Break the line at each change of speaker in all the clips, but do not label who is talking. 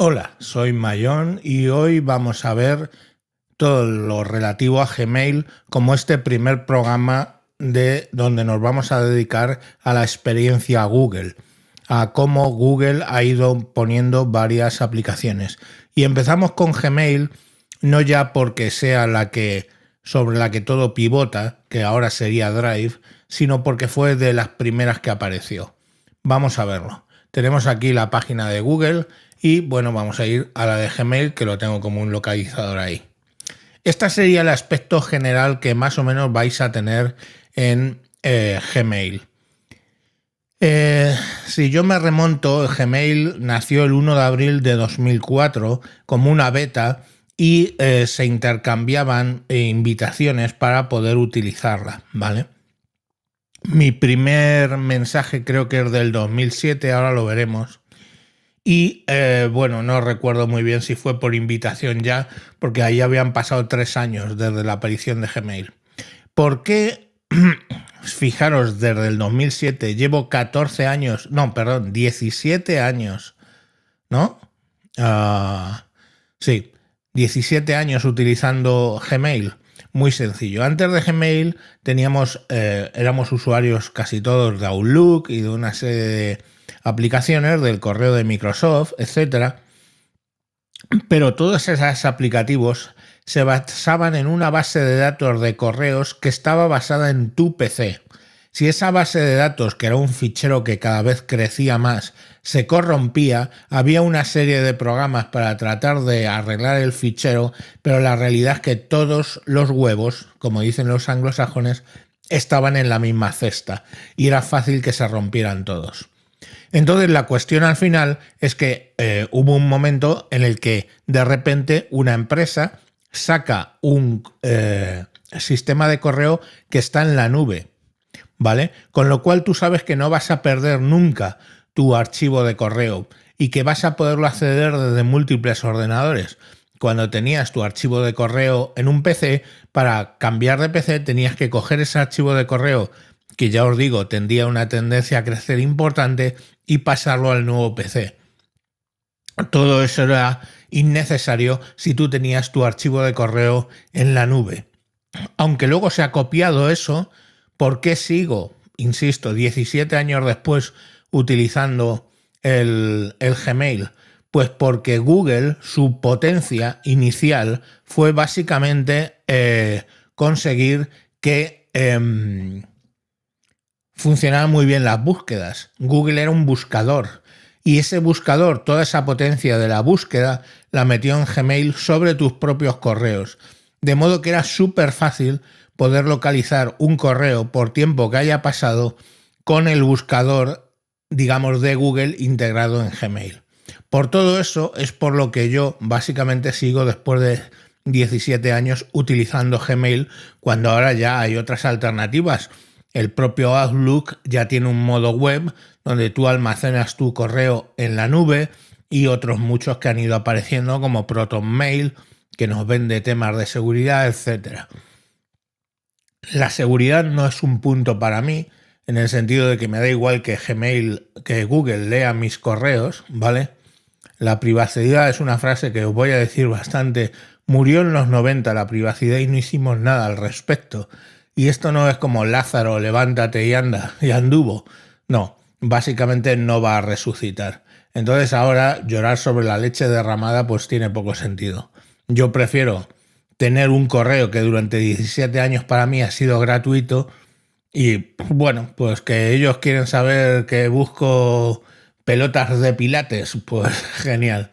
Hola, soy Mayón y hoy vamos a ver todo lo relativo a Gmail como este primer programa de donde nos vamos a dedicar a la experiencia Google, a cómo Google ha ido poniendo varias aplicaciones. Y empezamos con Gmail, no ya porque sea la que sobre la que todo pivota, que ahora sería Drive, sino porque fue de las primeras que apareció. Vamos a verlo. Tenemos aquí la página de Google y bueno, vamos a ir a la de Gmail que lo tengo como un localizador ahí. Este sería el aspecto general que más o menos vais a tener en eh, Gmail. Eh, si yo me remonto, Gmail nació el 1 de abril de 2004 como una beta y eh, se intercambiaban invitaciones para poder utilizarla, ¿vale? Mi primer mensaje creo que es del 2007, ahora lo veremos. Y eh, bueno, no recuerdo muy bien si fue por invitación ya, porque ahí habían pasado tres años desde la aparición de Gmail. ¿Por qué? Fijaros, desde el 2007 llevo 14 años, no, perdón, 17 años, ¿no? Ah, sí, 17 años utilizando Gmail muy sencillo. Antes de Gmail teníamos, eh, éramos usuarios casi todos de Outlook y de una serie de aplicaciones del correo de Microsoft, etcétera. Pero todos esos aplicativos se basaban en una base de datos de correos que estaba basada en tu PC. Si esa base de datos, que era un fichero que cada vez crecía más, se corrompía, había una serie de programas para tratar de arreglar el fichero, pero la realidad es que todos los huevos, como dicen los anglosajones, estaban en la misma cesta y era fácil que se rompieran todos. Entonces la cuestión al final es que eh, hubo un momento en el que de repente una empresa saca un eh, sistema de correo que está en la nube ¿vale? Con lo cual tú sabes que no vas a perder nunca tu archivo de correo y que vas a poderlo acceder desde múltiples ordenadores. Cuando tenías tu archivo de correo en un PC, para cambiar de PC tenías que coger ese archivo de correo que ya os digo, tendría una tendencia a crecer importante y pasarlo al nuevo PC. Todo eso era innecesario si tú tenías tu archivo de correo en la nube. Aunque luego se ha copiado eso, ¿Por qué sigo, insisto, 17 años después utilizando el, Gmail? Pues porque Google, su potencia inicial fue básicamente eh, conseguir que em, funcionaban muy bien las búsquedas. Google era un buscador y ese buscador, toda esa potencia de la búsqueda, la metió en Gmail sobre tus propios correos. De modo que era súper fácil poder localizar un correo por tiempo que haya pasado con el buscador, digamos, de Google integrado en Gmail. Por todo eso es por lo que yo básicamente sigo después de 17 años utilizando Gmail cuando ahora ya hay otras alternativas. El propio Outlook ya tiene un modo web donde tú almacenas tu correo en la nube y otros muchos que han ido apareciendo como ProtonMail que nos vende temas de seguridad, etcétera. La seguridad no es un punto para mí, en el sentido de que me da igual que Gmail, que Google lea mis correos, ¿vale? La privacidad es una frase que os voy a decir bastante. Murió en los 90 la privacidad y no hicimos nada al respecto. Y esto no es como Lázaro, levántate y anda, y anduvo. No, básicamente no va a resucitar. Entonces ahora llorar sobre la leche derramada pues tiene poco sentido. Yo prefiero tener un correo que durante 17 años para mí ha sido gratuito y bueno, pues que ellos quieren saber que busco pelotas de pilates, pues genial.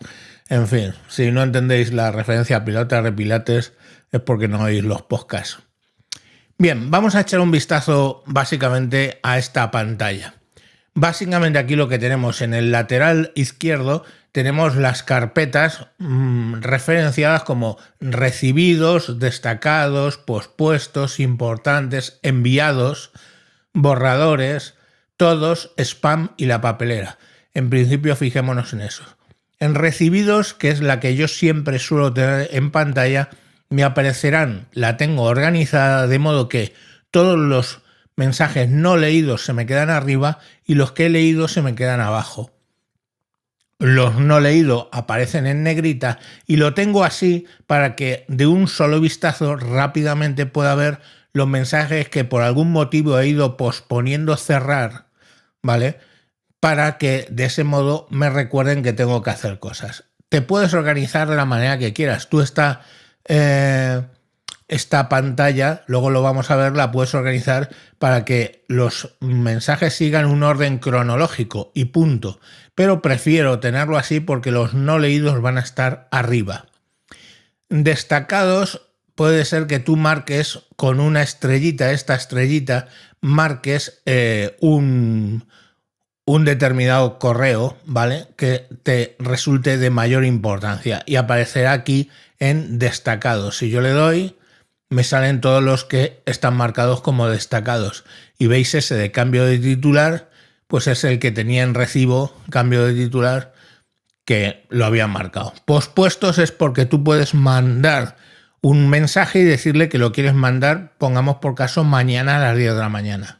En fin, si no entendéis la referencia a pelotas de pilates es porque no oís los podcasts. Bien, vamos a echar un vistazo básicamente a esta pantalla. Básicamente aquí lo que tenemos en el lateral izquierdo tenemos las carpetas mm, referenciadas como recibidos, destacados, pospuestos, importantes, enviados, borradores, todos, spam y la papelera. En principio fijémonos en eso. En recibidos, que es la que yo siempre suelo tener en pantalla, me aparecerán, la tengo organizada de modo que todos los mensajes no leídos se me quedan arriba y los que he leído se me quedan abajo. Los no leídos aparecen en negrita y lo tengo así para que de un solo vistazo rápidamente pueda ver los mensajes que por algún motivo he ido posponiendo cerrar, ¿vale? Para que de ese modo me recuerden que tengo que hacer cosas. Te puedes organizar de la manera que quieras. Tú estás... Eh, esta pantalla, luego lo vamos a ver, la puedes organizar para que los mensajes sigan un orden cronológico y punto. Pero prefiero tenerlo así porque los no leídos van a estar arriba. Destacados puede ser que tú marques con una estrellita, esta estrellita, marques eh, un, un determinado correo, ¿vale? Que te resulte de mayor importancia y aparecerá aquí en destacados. Si yo le doy me salen todos los que están marcados como destacados. Y veis ese de cambio de titular, pues es el que tenía en recibo cambio de titular que lo habían marcado. Pospuestos es porque tú puedes mandar un mensaje y decirle que lo quieres mandar, pongamos por caso, mañana a las 10 de la mañana.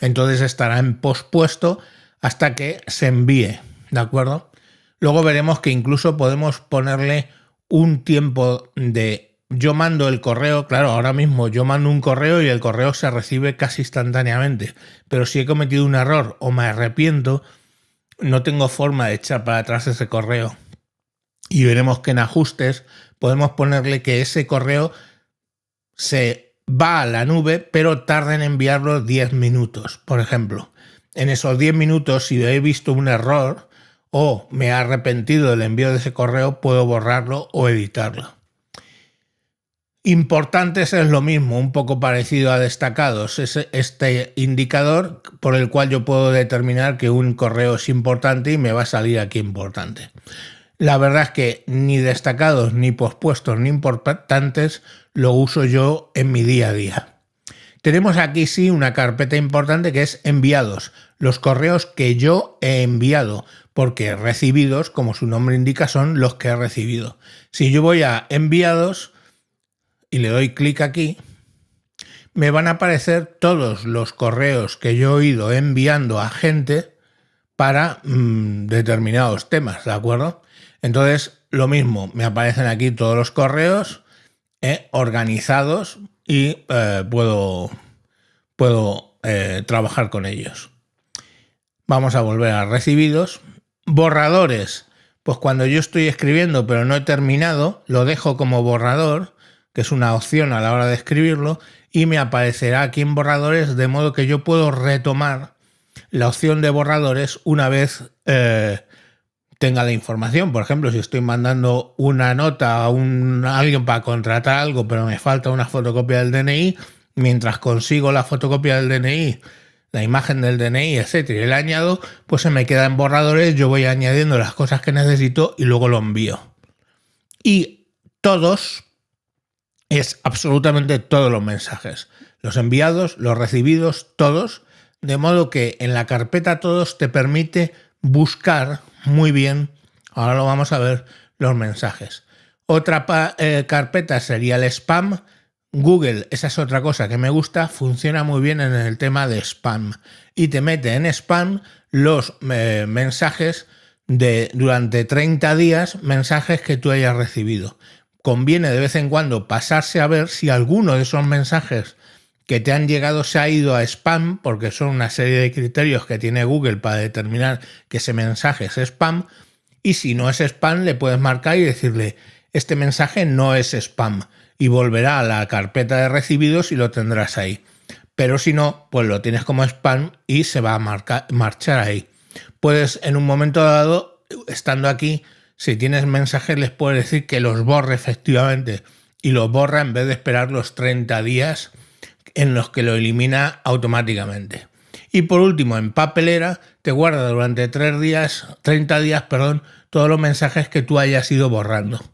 Entonces estará en pospuesto hasta que se envíe, ¿de acuerdo? Luego veremos que incluso podemos ponerle un tiempo de yo mando el correo, claro, ahora mismo yo mando un correo y el correo se recibe casi instantáneamente, pero si he cometido un error o me arrepiento, no tengo forma de echar para atrás ese correo. Y veremos que en ajustes podemos ponerle que ese correo se va a la nube, pero tarda en enviarlo 10 minutos, por ejemplo. En esos 10 minutos, si he visto un error o me he arrepentido del envío de ese correo, puedo borrarlo o editarlo. Importantes es lo mismo, un poco parecido a destacados. Es este indicador por el cual yo puedo determinar que un correo es importante y me va a salir aquí importante. La verdad es que ni destacados, ni pospuestos, ni importantes lo uso yo en mi día a día. Tenemos aquí sí una carpeta importante que es enviados, los correos que yo he enviado, porque recibidos, como su nombre indica, son los que he recibido. Si yo voy a enviados, y le doy clic aquí, me van a aparecer todos los correos que yo he ido enviando a gente para mm, determinados temas, ¿de acuerdo? Entonces, lo mismo, me aparecen aquí todos los correos eh, organizados y eh, puedo, puedo eh, trabajar con ellos. Vamos a volver a recibidos. Borradores. Pues cuando yo estoy escribiendo pero no he terminado, lo dejo como borrador que es una opción a la hora de escribirlo, y me aparecerá aquí en borradores, de modo que yo puedo retomar la opción de borradores una vez eh, tenga la información. Por ejemplo, si estoy mandando una nota a, un, alguien para contratar algo, pero me falta una fotocopia del DNI, mientras consigo la fotocopia del DNI, la imagen del DNI, etcétera, y la añado, pues se me queda en borradores, yo voy añadiendo las cosas que necesito y luego lo envío. Y todos es absolutamente todos los mensajes. Los enviados, los recibidos, todos. De modo que en la carpeta todos te permite buscar muy bien, ahora lo vamos a ver, los mensajes. Otra eh, carpeta sería el spam. Google, esa es otra cosa que me gusta, funciona muy bien en el tema de spam. Y te mete en spam los eh, mensajes de durante 30 días, mensajes que tú hayas recibido conviene de vez en cuando pasarse a ver si alguno de esos mensajes que te han llegado se ha ido a spam, porque son una serie de criterios que tiene Google para determinar que ese mensaje es spam, y si no es spam le puedes marcar y decirle, este mensaje no es spam, y volverá a la carpeta de recibidos y lo tendrás ahí. Pero si no, pues lo tienes como spam y se va a marcar, marchar ahí. Puedes en un momento dado, estando aquí, si tienes mensajes, les puedes decir que los borre efectivamente y los borra en vez de esperar los 30 días en los que lo elimina automáticamente. Y por último, en papelera te guarda durante 3 días, 30 días, perdón, todos los mensajes que tú hayas ido borrando.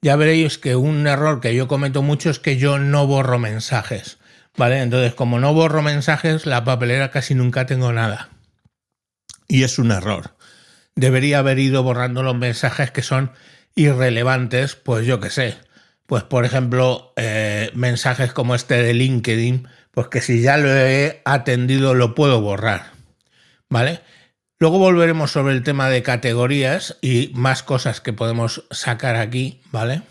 Ya veréis que un error que yo cometo mucho es que yo no borro mensajes. ¿Vale? Entonces, como no borro mensajes, la papelera casi nunca tengo nada. Y es un error debería haber ido borrando los mensajes que son irrelevantes, pues yo qué sé. Pues por ejemplo, eh, mensajes como este de LinkedIn, pues que si ya lo he atendido lo puedo borrar. ¿Vale? Luego volveremos sobre el tema de categorías y más cosas que podemos sacar aquí, ¿vale?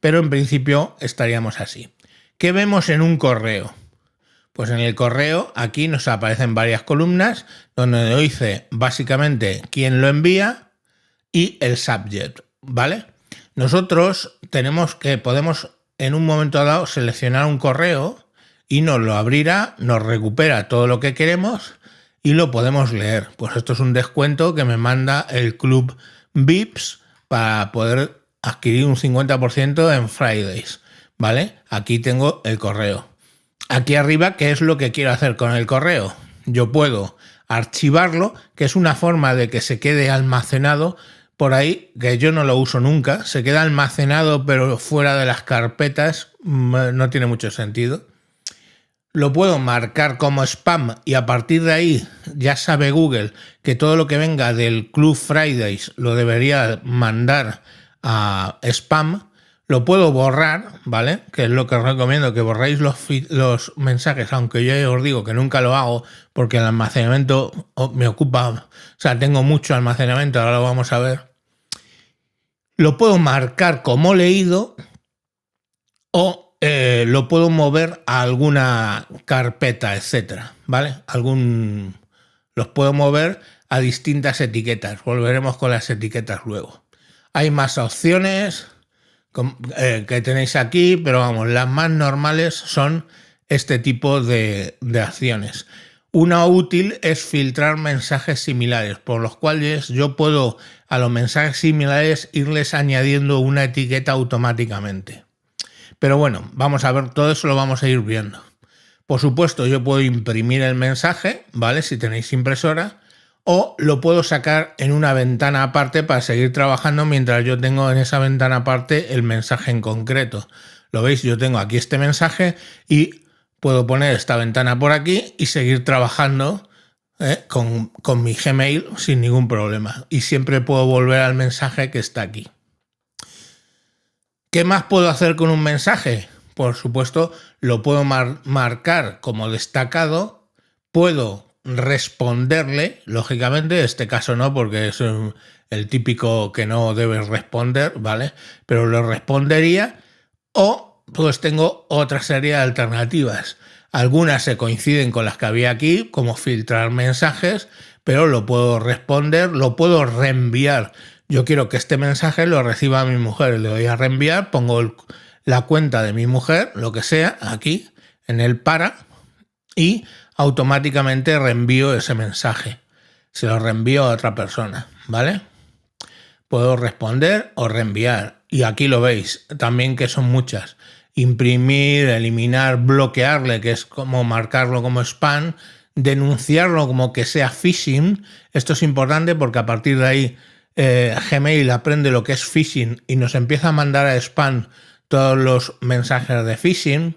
Pero en principio estaríamos así. ¿Qué vemos en un correo? Pues en el correo aquí nos aparecen varias columnas donde dice básicamente quién lo envía y el subject, ¿vale? Nosotros tenemos que podemos en un momento dado seleccionar un correo y nos lo abrirá, nos recupera todo lo que queremos y lo podemos leer. Pues esto es un descuento que me manda el club VIPS para poder adquirir un 50% en Fridays, ¿vale? Aquí tengo el correo aquí arriba qué es lo que quiero hacer con el correo. Yo puedo archivarlo, que es una forma de que se quede almacenado por ahí, que yo no lo uso nunca, se queda almacenado pero fuera de las carpetas, mm, no tiene mucho sentido. Lo puedo marcar como spam y a partir de ahí ya sabe Google que todo lo que venga del Club Fridays lo debería mandar a spam lo puedo borrar, ¿vale? Que es lo que os recomiendo, que borréis los, los mensajes, aunque yo os digo que nunca lo hago porque el almacenamiento oh, me ocupa, o sea, tengo mucho almacenamiento, ahora lo vamos a ver. Lo puedo marcar como leído o eh, lo puedo mover a alguna carpeta, etcétera, ¿vale? Algún... Los puedo mover a distintas etiquetas, volveremos con las etiquetas luego. Hay más opciones eh, que tenéis aquí, pero vamos, las más normales son este tipo de, acciones. Una útil es filtrar mensajes similares, por los cuales yo puedo a los mensajes similares irles añadiendo una etiqueta automáticamente. Pero bueno, vamos a ver, todo eso lo vamos a ir viendo. Por supuesto, yo puedo imprimir el mensaje, ¿vale? Si tenéis impresora, o lo puedo sacar en una ventana aparte para seguir trabajando mientras yo tengo en esa ventana aparte el mensaje en concreto. Lo veis, yo tengo aquí este mensaje y puedo poner esta ventana por aquí y seguir trabajando ¿eh? con, mi Gmail sin ningún problema. Y siempre puedo volver al mensaje que está aquí. ¿Qué más puedo hacer con un mensaje? Por supuesto, lo puedo marcar como destacado. Puedo responderle, lógicamente, este caso no, porque es eh, el típico que no debes responder, ¿vale? Pero lo respondería o pues tengo otra serie de alternativas. Algunas se coinciden con las que había aquí, como filtrar mensajes, pero lo puedo responder, lo puedo reenviar. Yo quiero que este mensaje lo reciba mi mujer, le voy a reenviar, pongo la cuenta de mi mujer, lo que sea, aquí, en el para, y automáticamente reenvío ese mensaje. Se lo reenvío a otra persona, ¿vale? Puedo responder o reenviar. Y aquí lo veis, también que son muchas. Imprimir, eliminar, bloquearle, que es como marcarlo como spam, denunciarlo como que sea phishing. Esto es importante porque a partir de ahí eh, Gmail aprende lo que es phishing y nos empieza a mandar a spam todos los mensajes de phishing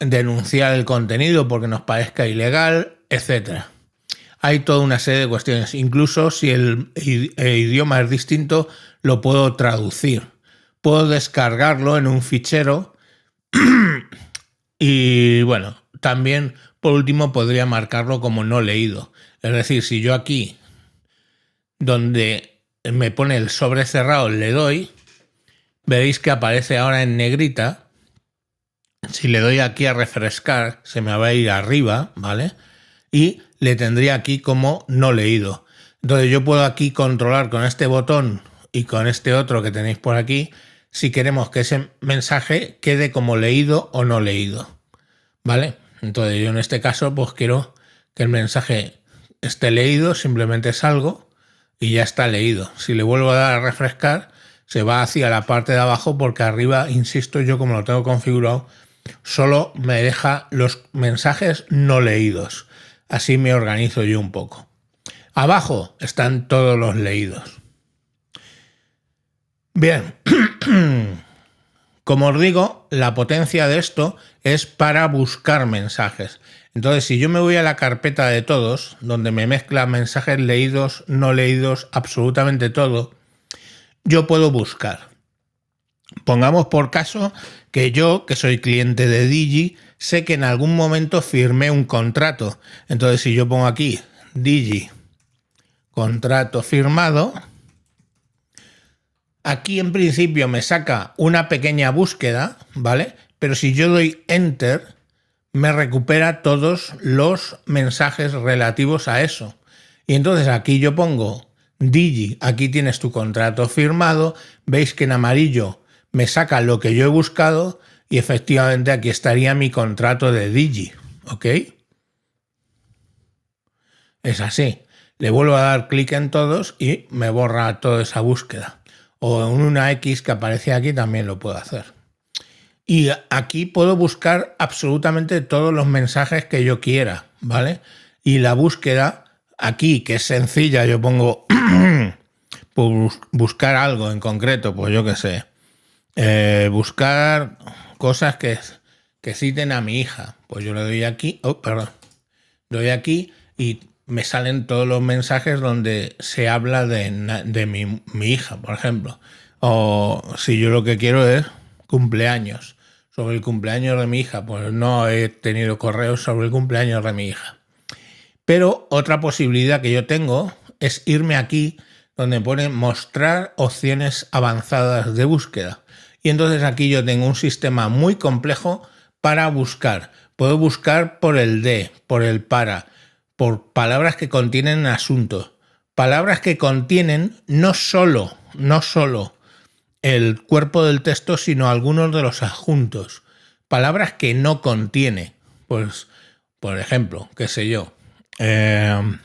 denunciar el contenido porque nos parezca ilegal, etcétera. Hay toda una serie de cuestiones. Incluso si el idioma es distinto, lo puedo traducir. Puedo descargarlo en un fichero. y bueno, también por último podría marcarlo como no leído. Es decir, si yo aquí, donde me pone el sobre cerrado, le doy, veréis que aparece ahora en negrita si le doy aquí a refrescar, se me va a ir arriba, ¿vale? Y le tendría aquí como no leído. Entonces yo puedo aquí controlar con este botón y con este otro que tenéis por aquí si queremos que ese mensaje quede como leído o no leído. ¿Vale? Entonces yo en este caso pues quiero que el mensaje esté leído, simplemente salgo y ya está leído. Si le vuelvo a dar a refrescar, se va hacia la parte de abajo porque arriba, insisto, yo como lo tengo configurado, solo me deja los mensajes no leídos. Así me organizo yo un poco. Abajo están todos los leídos. Bien, como os digo, la potencia de esto es para buscar mensajes. Entonces, si yo me voy a la carpeta de todos, donde me mezcla mensajes leídos, no leídos, absolutamente todo, yo puedo buscar. Pongamos por caso que yo, que soy cliente de Digi, sé que en algún momento firmé un contrato. Entonces, si yo pongo aquí Digi, contrato firmado, aquí en principio me saca una pequeña búsqueda, ¿vale? Pero si yo doy Enter, me recupera todos los mensajes relativos a eso. Y entonces aquí yo pongo Digi, aquí tienes tu contrato firmado, veis que en amarillo me saca lo que yo he buscado y efectivamente aquí estaría mi contrato de Digi, ¿ok? Es así. Le vuelvo a dar clic en todos y me borra toda esa búsqueda. O en una X que aparece aquí también lo puedo hacer. Y aquí puedo buscar absolutamente todos los mensajes que yo quiera, ¿vale? Y la búsqueda aquí, que es sencilla, yo pongo buscar algo en concreto, pues yo qué sé, eh, buscar cosas que, que citen a mi hija. Pues yo le doy aquí, oh, perdón, doy aquí y me salen todos los mensajes donde se habla de, mi, mi, hija, por ejemplo. O si yo lo que quiero es cumpleaños, sobre el cumpleaños de mi hija, pues no he tenido correos sobre el cumpleaños de mi hija. Pero otra posibilidad que yo tengo es irme aquí donde pone mostrar opciones avanzadas de búsqueda. Y entonces aquí yo tengo un sistema muy complejo para buscar. Puedo buscar por el de, por el para, por palabras que contienen asuntos. Palabras que contienen no solo, no solo el cuerpo del texto, sino algunos de los adjuntos. Palabras que no contiene. Pues, por ejemplo, qué sé yo. Em,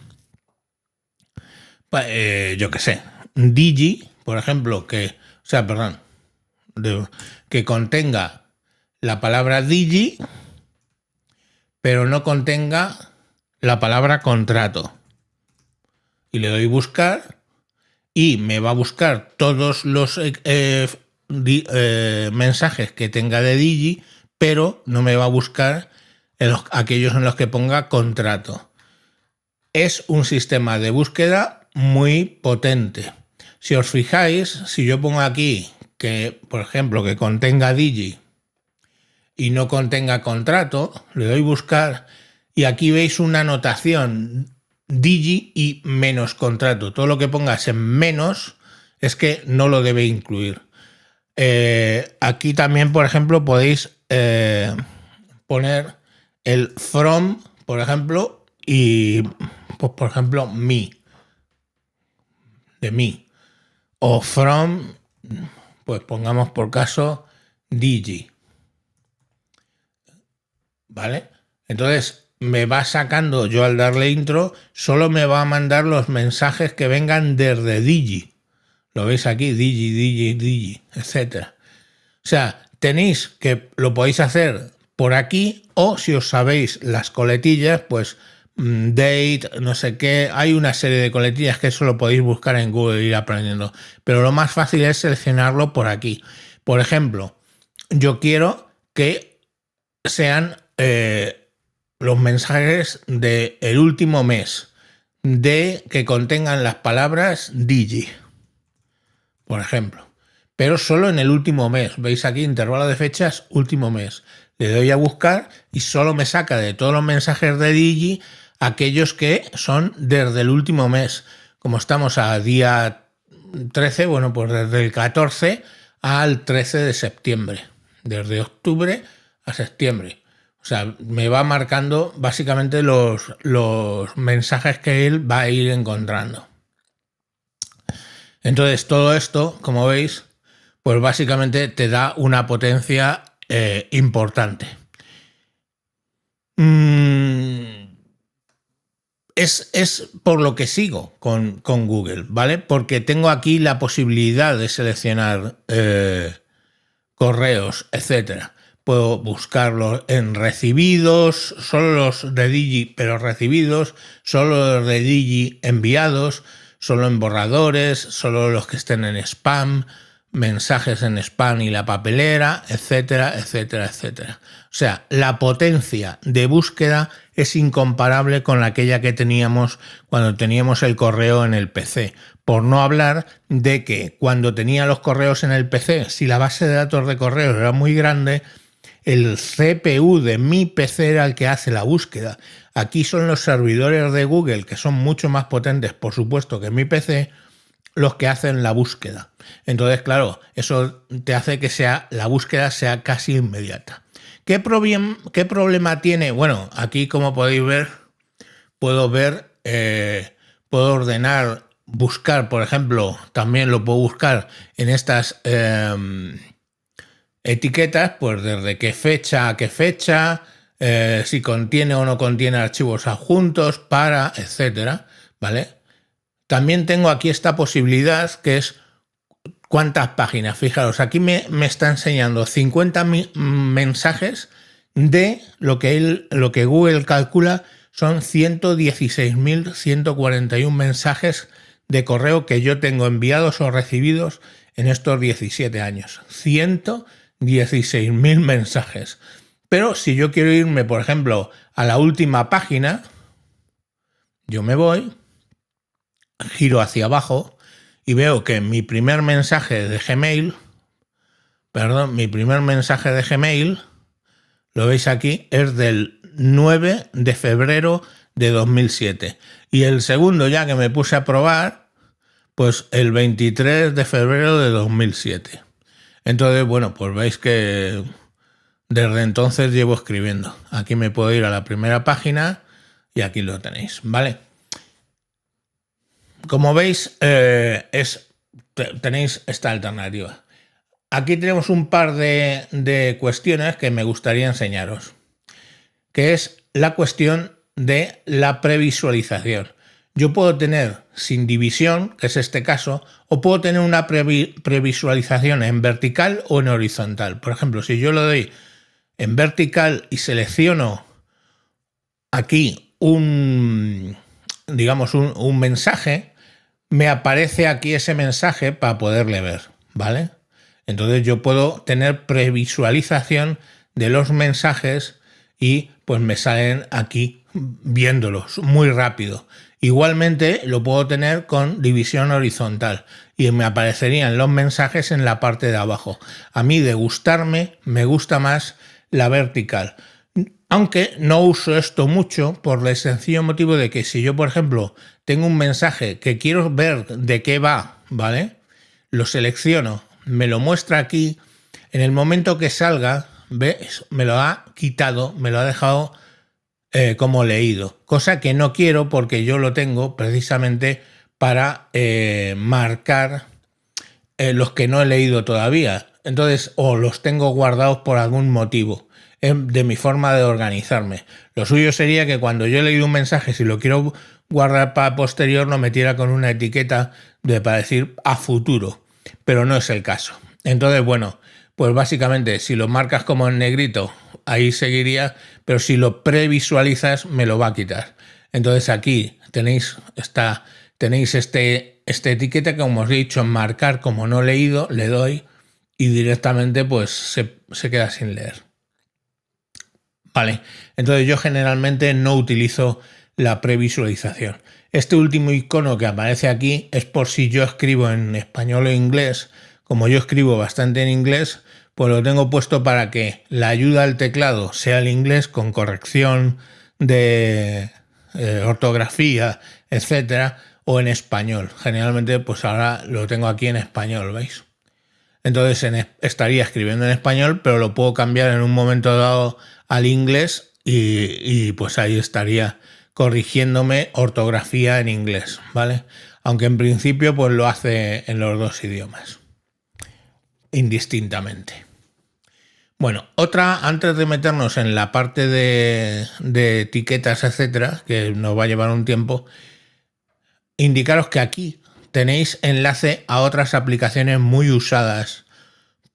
eh, yo qué sé. Digi, por ejemplo, que. O sea, perdón que contenga la palabra digi, pero no contenga la palabra contrato. Y le doy buscar y me va a buscar todos los eh, eh, eh, mensajes que tenga de digi, pero no me va a buscar aquellos en los que ponga contrato. Es un sistema de búsqueda muy potente. Si os fijáis, si yo pongo aquí por ejemplo, que contenga Digi y no contenga contrato, le doy buscar y aquí veis una anotación Digi y menos contrato. Todo lo que pongas en menos es que no lo debe incluir. Eh, aquí también, por ejemplo, podéis eh, poner el from, por ejemplo, y pues, por ejemplo, me. De mí. O from pues pongamos por caso Digi. ¿Vale? Entonces me va sacando, yo al darle intro, solo me va a mandar los mensajes que vengan desde Digi. Lo veis aquí, Digi, Digi, Digi, etc. O sea, tenéis que lo podéis hacer por aquí o si os sabéis las coletillas, pues Mm, date, no sé qué. Hay una serie de coletillas que solo podéis buscar en Google y e ir aprendiendo. Pero lo más fácil es seleccionarlo por aquí. Por ejemplo, yo quiero que sean eh, los mensajes del el último mes de que contengan las palabras Digi, por ejemplo. Pero solo en el último mes. Veis aquí intervalo de fechas, último mes. Le doy a buscar y solo me saca de todos los mensajes de Digi aquellos que son desde el último mes. Como estamos a día 13, bueno, pues desde el 14 al 13 de septiembre, desde octubre a septiembre. O sea, me va marcando básicamente los, los mensajes que él va a ir encontrando. Entonces, todo esto, como veis, pues básicamente te da una potencia eh, importante. Mm, es, por lo que sigo con, Google, ¿vale? Porque tengo aquí la posibilidad de seleccionar eh, correos, etcétera. Puedo buscarlos en recibidos, solo los de Digi, pero recibidos, solo los de Digi enviados, solo en borradores, solo los que estén en spam, mensajes en spam y la papelera, etcétera, etcétera, etcétera. O sea, la potencia de búsqueda es incomparable con aquella que teníamos cuando teníamos el correo en el PC. Por no hablar de que cuando tenía los correos en el PC, si la base de datos de correos era muy grande, el CPU de mi PC era el que hace la búsqueda. Aquí son los servidores de Google, que son mucho más potentes, por supuesto, que mi PC, los que hacen la búsqueda. Entonces, claro, eso te hace que sea, la búsqueda sea casi inmediata. ¿Qué, problema tiene? Bueno, aquí como podéis ver, puedo ver, eh, puedo ordenar, buscar, por ejemplo, también lo puedo buscar en estas em, etiquetas, pues desde qué fecha a qué fecha, eh, si contiene o no contiene archivos adjuntos, para, etcétera, ¿vale? También tengo aquí esta posibilidad que es cuántas páginas. Fijaros, aquí me, está enseñando 50 mm, mensajes de lo que, lo que Google calcula son 116.141 mensajes de correo que yo tengo enviados o recibidos en estos 17 años. 116.000 mensajes. Pero si yo quiero irme, por ejemplo, a la última página, yo me voy giro hacia abajo y veo que mi primer mensaje de Gmail, perdón, mi primer mensaje de Gmail, lo veis aquí, es del 9 de febrero de 2007. Y el segundo ya que me puse a probar, pues el 23 de febrero de 2007. Entonces, bueno, pues veis que desde entonces llevo escribiendo. Aquí me puedo ir a la primera página y aquí lo tenéis, ¿vale? como veis, eh, tenéis esta alternativa. Aquí tenemos un par de, cuestiones que me gustaría enseñaros, que es la cuestión de la previsualización. Yo puedo tener sin división, que es este caso, o puedo tener una previsualización en vertical o en horizontal. Por ejemplo, si yo lo doy en vertical y selecciono aquí un, digamos, un mensaje, me aparece aquí ese mensaje para poderle ver, ¿vale? Entonces yo puedo tener previsualización de los mensajes y pues me salen aquí viéndolos muy rápido. Igualmente lo puedo tener con división horizontal y me aparecerían los mensajes en la parte de abajo. A mí de gustarme me gusta más la vertical. Aunque no uso esto mucho por el sencillo motivo de que si yo, por ejemplo, tengo un mensaje que quiero ver de qué va, ¿vale? Lo selecciono, me lo muestra aquí, en el momento que salga, ¿ves? Me lo ha quitado, me lo ha dejado eh, como leído, cosa que no quiero porque yo lo tengo precisamente para eh, marcar eh, los que no he leído todavía. Entonces, o los tengo guardados por algún motivo de mi forma de organizarme. Lo suyo sería que cuando yo he leído un mensaje, si lo quiero guardar para posterior, lo metiera con una etiqueta de para decir a futuro, pero no es el caso. Entonces, bueno, pues básicamente si lo marcas como en negrito, ahí seguiría, pero si lo previsualizas, me lo va a quitar. Entonces aquí tenéis esta, tenéis este, esta etiqueta que como os he dicho, marcar como no leído, le doy y directamente pues se queda sin leer. Vale, entonces yo generalmente no utilizo la previsualización. Este último icono que aparece aquí es por si yo escribo en español o e inglés. Como yo escribo bastante en inglés, pues lo tengo puesto para que la ayuda al teclado sea el inglés con corrección de eh, ortografía, etcétera, o en español. Generalmente, pues ahora lo tengo aquí en español, ¿veis? Entonces estaría escribiendo en español, pero lo puedo cambiar en un momento dado al inglés y, pues ahí estaría corrigiéndome ortografía en inglés, ¿vale? Aunque en principio pues lo hace en los dos idiomas, indistintamente. Bueno, otra, antes de meternos en la parte de, etiquetas, etcétera, que nos va a llevar un tiempo, indicaros que aquí tenéis enlace a otras aplicaciones muy usadas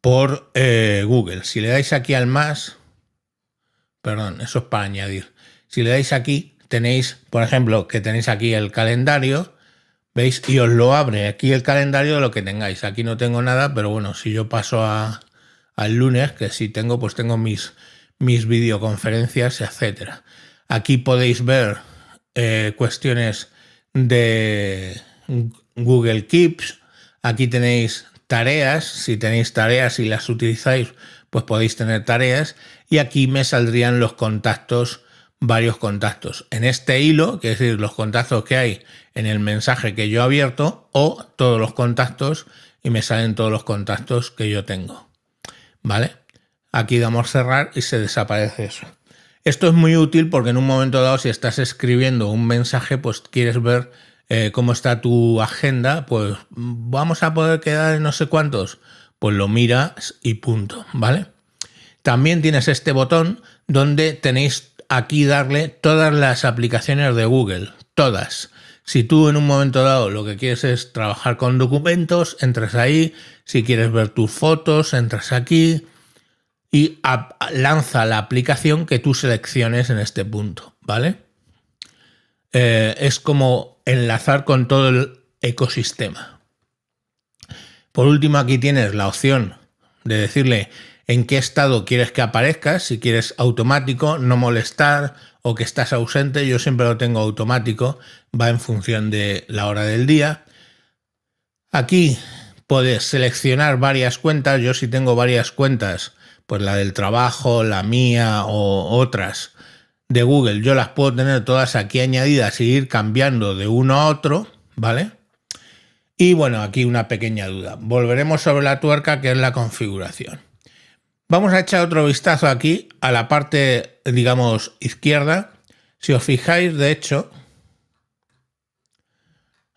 por eh, Google. Si le dais aquí al más, perdón, eso es para añadir. Si le dais aquí, tenéis, por ejemplo, que tenéis aquí el calendario, ¿veis? Y os lo abre aquí el calendario de lo que tengáis. Aquí no tengo nada, pero bueno, si yo paso a, al lunes, que si tengo, pues tengo mis, mis videoconferencias, etcétera. Aquí podéis ver eh, cuestiones de Google Keeps. Aquí tenéis tareas, si tenéis tareas y las utilizáis, pues podéis tener tareas y aquí me saldrían los contactos, varios contactos. En este hilo, que es decir, los contactos que hay en el mensaje que yo he abierto o todos los contactos y me salen todos los contactos que yo tengo. ¿Vale? Aquí damos cerrar y se desaparece eso. Esto es muy útil porque en un momento dado, si estás escribiendo un mensaje, pues quieres ver eh, cómo está tu agenda, pues mm, vamos a poder quedar en no sé cuántos pues lo miras y punto, ¿vale? También tienes este botón donde tenéis aquí darle todas las aplicaciones de Google, todas. Si tú en un momento dado lo que quieres es trabajar con documentos, entras ahí. Si quieres ver tus fotos, entras aquí y lanza la aplicación que tú selecciones en este punto, ¿vale? Eh, es como enlazar con todo el ecosistema. Por último, aquí tienes la opción de decirle en qué estado quieres que aparezcas, si quieres automático, no molestar o que estás ausente. Yo siempre lo tengo automático, va en función de la hora del día. Aquí puedes seleccionar varias cuentas. Yo si tengo varias cuentas, pues la del trabajo, la mía o otras de Google, yo las puedo tener todas aquí añadidas y ir cambiando de uno a otro, ¿vale? Y bueno, aquí una pequeña duda. Volveremos sobre la tuerca que es la configuración. Vamos a echar otro vistazo aquí a la parte, digamos, izquierda. Si os fijáis, de hecho,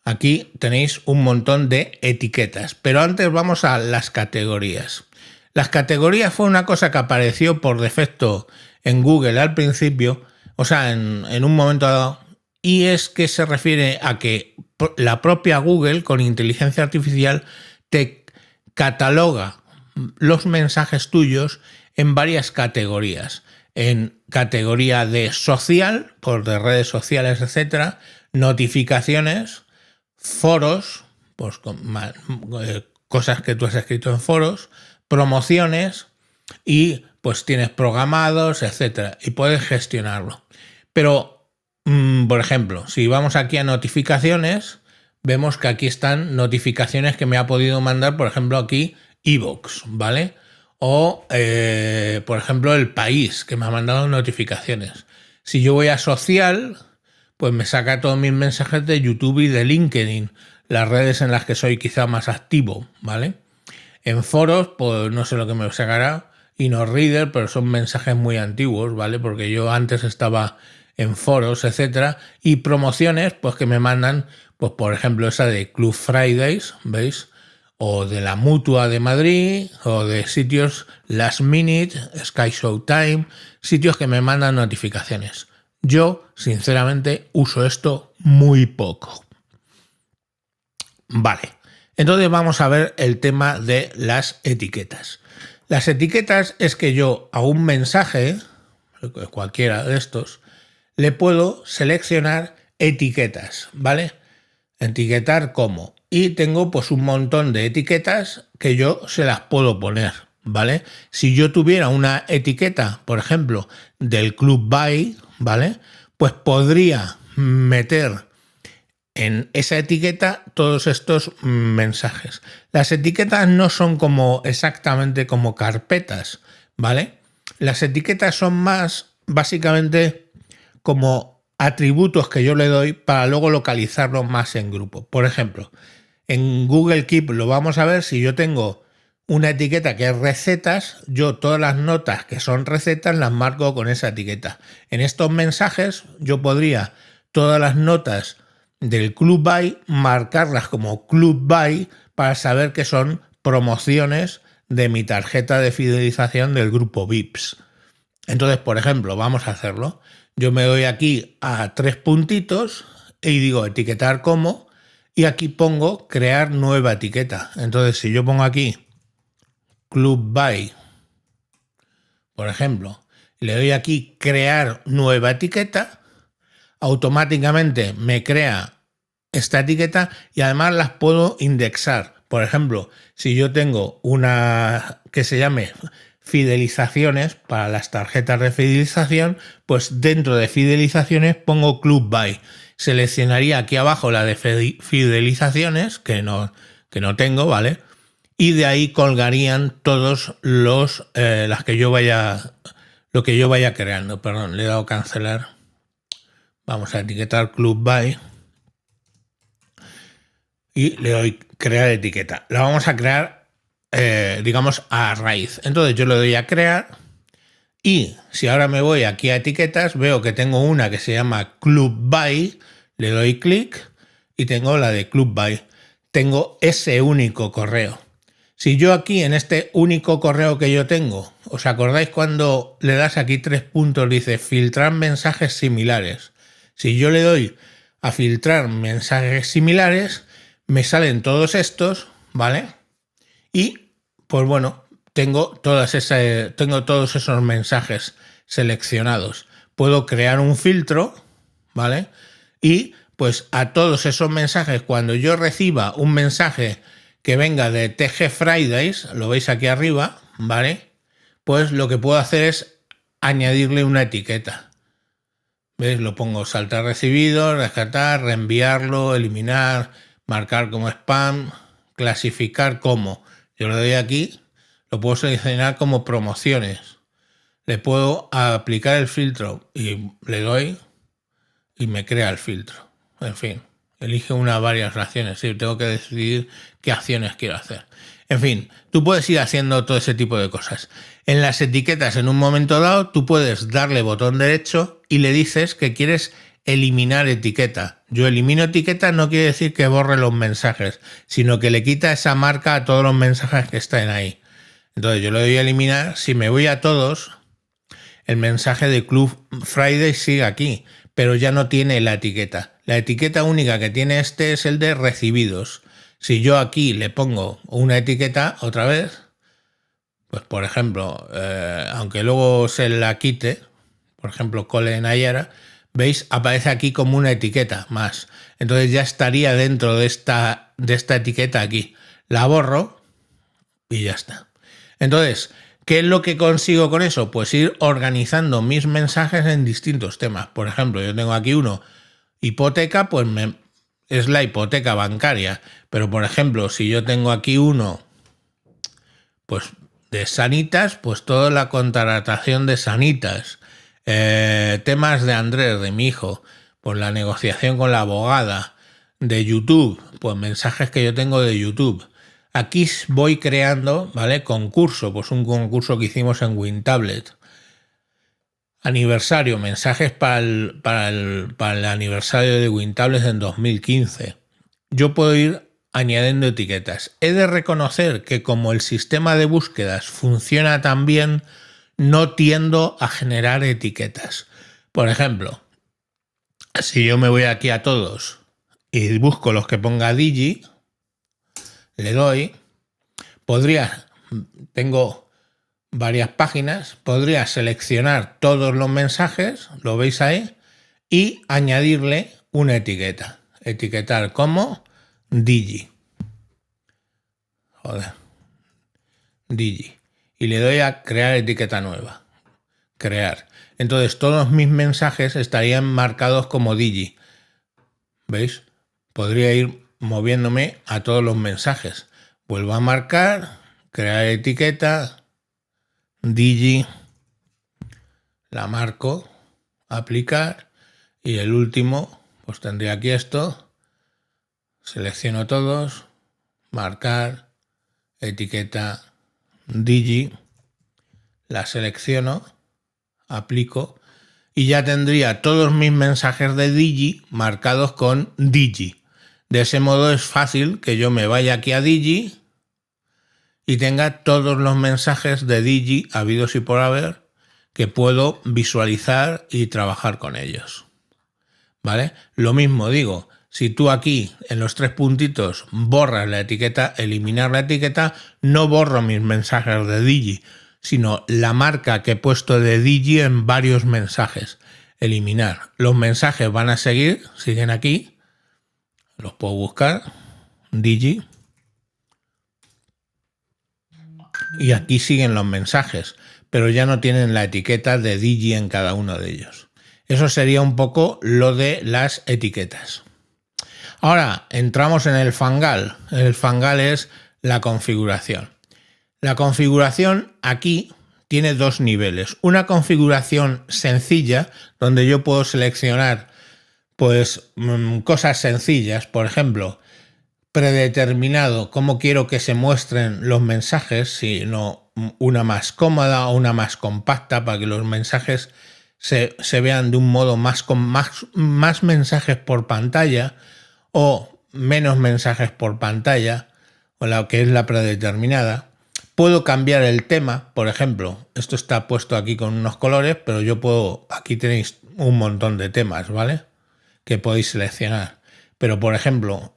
aquí tenéis un montón de etiquetas. Pero antes vamos a las categorías. Las categorías fue una cosa que apareció por defecto en Google al principio, o sea, en, un momento dado, y es que se refiere a que la propia Google con inteligencia artificial te cataloga los mensajes tuyos en varias categorías. En categoría de social, por de redes sociales, etcétera, notificaciones, foros, pues eh, cosas que tú has escrito en foros, promociones y pues tienes programados, etcétera, y puedes gestionarlo. Pero Mm, por ejemplo, si vamos aquí a notificaciones, vemos que aquí están notificaciones que me ha podido mandar, por ejemplo, aquí Evox, ¿vale? O, eh, por ejemplo, el país, que me ha mandado notificaciones. Si yo voy a social, pues me saca todos mis mensajes de YouTube y de LinkedIn, las redes en las que soy quizá más activo, ¿vale? En foros, pues no sé lo que me sacará, y no reader, pero son mensajes muy antiguos, ¿vale? Porque yo antes estaba en foros, etcétera, y promociones, pues que me mandan, pues por ejemplo esa de Club Fridays, ¿veis? O de la Mutua de Madrid, o de sitios Last Minute, Sky Show Time, sitios que me mandan notificaciones. Yo, sinceramente, uso esto muy poco. Vale, entonces vamos a ver el tema de las etiquetas. Las etiquetas es que yo a un mensaje, cualquiera de estos, le puedo seleccionar etiquetas, ¿vale? Etiquetar como. Y tengo pues un montón de etiquetas que yo se las puedo poner, ¿vale? Si yo tuviera una etiqueta, por ejemplo, del Club Buy, ¿vale? Pues podría meter en esa etiqueta todos estos mensajes. Las etiquetas no son como exactamente como carpetas, ¿vale? Las etiquetas son más básicamente como atributos que yo le doy para luego localizarlos más en grupo. Por ejemplo, en Google Keep lo vamos a ver si yo tengo una etiqueta que es recetas, yo todas las notas que son recetas las marco con esa etiqueta. En estos mensajes yo podría todas las notas del Club Buy marcarlas como Club Buy para saber que son promociones de mi tarjeta de fidelización del grupo VIPS. Entonces, por ejemplo, vamos a hacerlo. Yo me doy aquí a tres puntitos y digo etiquetar como y aquí pongo crear nueva etiqueta. Entonces, si yo pongo aquí club by, por ejemplo, le doy aquí crear nueva etiqueta, automáticamente me crea esta etiqueta y además las puedo indexar. Por ejemplo, si yo tengo una que se llame fidelizaciones, para las tarjetas de fidelización, pues dentro de fidelizaciones pongo Club Buy. Seleccionaría aquí abajo la de fidelizaciones, que no, que no tengo, ¿vale? Y de ahí colgarían todos los eh, las que yo vaya lo que yo vaya creando. Perdón, le he dado cancelar. Vamos a etiquetar Club Buy. Y le doy crear etiqueta. La vamos a crear eh, digamos, a raíz. Entonces yo le doy a crear y si ahora me voy aquí a etiquetas, veo que tengo una que se llama Club By, le doy clic y tengo la de Club By. Tengo ese único correo. Si yo aquí en este único correo que yo tengo, ¿os acordáis cuando le das aquí tres puntos? Dice filtrar mensajes similares. Si yo le doy a filtrar mensajes similares, me salen todos estos, ¿vale? Y pues bueno, tengo, todas eh, tengo todos esos mensajes seleccionados. Puedo crear un filtro, ¿vale? Y pues a todos esos mensajes, cuando yo reciba un mensaje que venga de TG Fridays, lo veis aquí arriba, ¿vale? Pues lo que puedo hacer es añadirle una etiqueta. ¿Veis? Lo pongo saltar recibido, rescatar, reenviarlo, eliminar, marcar como spam, clasificar como yo le doy aquí, lo puedo seleccionar como promociones. Le puedo aplicar el filtro y le doy y me crea el filtro. En fin, elige una varias acciones y tengo que decidir qué acciones quiero hacer. En fin, tú puedes ir haciendo todo ese tipo de cosas. En las etiquetas, en un momento dado, tú puedes darle botón derecho y le dices que quieres eliminar etiqueta. Yo elimino etiqueta no quiere decir que borre los mensajes, sino que le quita esa marca a todos los mensajes que están ahí. Entonces yo le doy a eliminar, si me voy a todos, el mensaje de Club Friday sigue aquí, pero ya no tiene la etiqueta. La etiqueta única que tiene este es el de recibidos. Si yo aquí le pongo una etiqueta otra vez, pues por ejemplo, eh, aunque luego se la quite, por ejemplo, Cole Nayara, ¿Veis? Aparece aquí como una etiqueta más. Entonces ya estaría dentro de esta, de esta etiqueta aquí. La borro y ya está. Entonces, ¿Qué es lo que consigo con eso? Pues ir organizando mis mensajes en distintos temas. Por ejemplo, yo tengo aquí uno, hipoteca, pues es la hipoteca bancaria. Pero por ejemplo, si yo tengo aquí uno, pues de sanitas, pues toda la contratación de sanitas. Eh, temas de Andrés, de mi hijo, por la negociación con la abogada, de YouTube, pues mensajes que yo tengo de YouTube. Aquí voy creando, ¿vale? Concurso, pues un concurso que hicimos en WinTablet. Aniversario, mensajes para el, para el aniversario de WinTablet en 2015. Yo puedo ir añadiendo etiquetas. He de reconocer que como el sistema de búsquedas funciona tan bien, no tiendo a generar etiquetas. Por ejemplo, si yo me voy aquí a todos y busco los que ponga Digi, le doy, podría, tengo varias páginas, podría seleccionar todos los mensajes, lo veis ahí, y añadirle una etiqueta. Etiquetar como Digi. Joder. Digi y le doy a crear etiqueta nueva. Crear. Entonces todos mis mensajes estarían marcados como Digi. ¿Veis? Podría ir moviéndome a todos los mensajes. Vuelvo a marcar, crear etiqueta, Digi, la marco, aplicar y el último, pues tendría aquí esto. Selecciono todos, marcar, etiqueta, Digi, la selecciono, aplico y ya tendría todos mis mensajes de Digi marcados con Digi. De ese modo es fácil que yo me vaya aquí a Digi y tenga todos los mensajes de Digi habidos y por haber que puedo visualizar y trabajar con ellos. ¿Vale? Lo mismo digo, si tú aquí en los tres puntitos borras la etiqueta, eliminar la etiqueta, no borro mis mensajes de Digi, sino la marca que he puesto de Digi en varios mensajes. Eliminar. Los mensajes van a seguir, siguen aquí. Los puedo buscar. Digi. Y aquí siguen los mensajes, pero ya no tienen la etiqueta de Digi en cada uno de ellos. Eso sería un poco lo de las etiquetas. Ahora entramos en el fangal. El fangal es la configuración. La configuración aquí tiene dos niveles. Una configuración sencilla, donde yo puedo seleccionar pues mm, cosas sencillas, por ejemplo, predeterminado cómo quiero que se muestren los mensajes, sino mm, una más cómoda o una más compacta para que los mensajes se, vean de un modo más con más mensajes por pantalla o menos mensajes por pantalla, o la que es la predeterminada. Puedo cambiar el tema, por ejemplo, esto está puesto aquí con unos colores, pero yo puedo, aquí tenéis un montón de temas, ¿vale? Que podéis seleccionar. Pero, por ejemplo,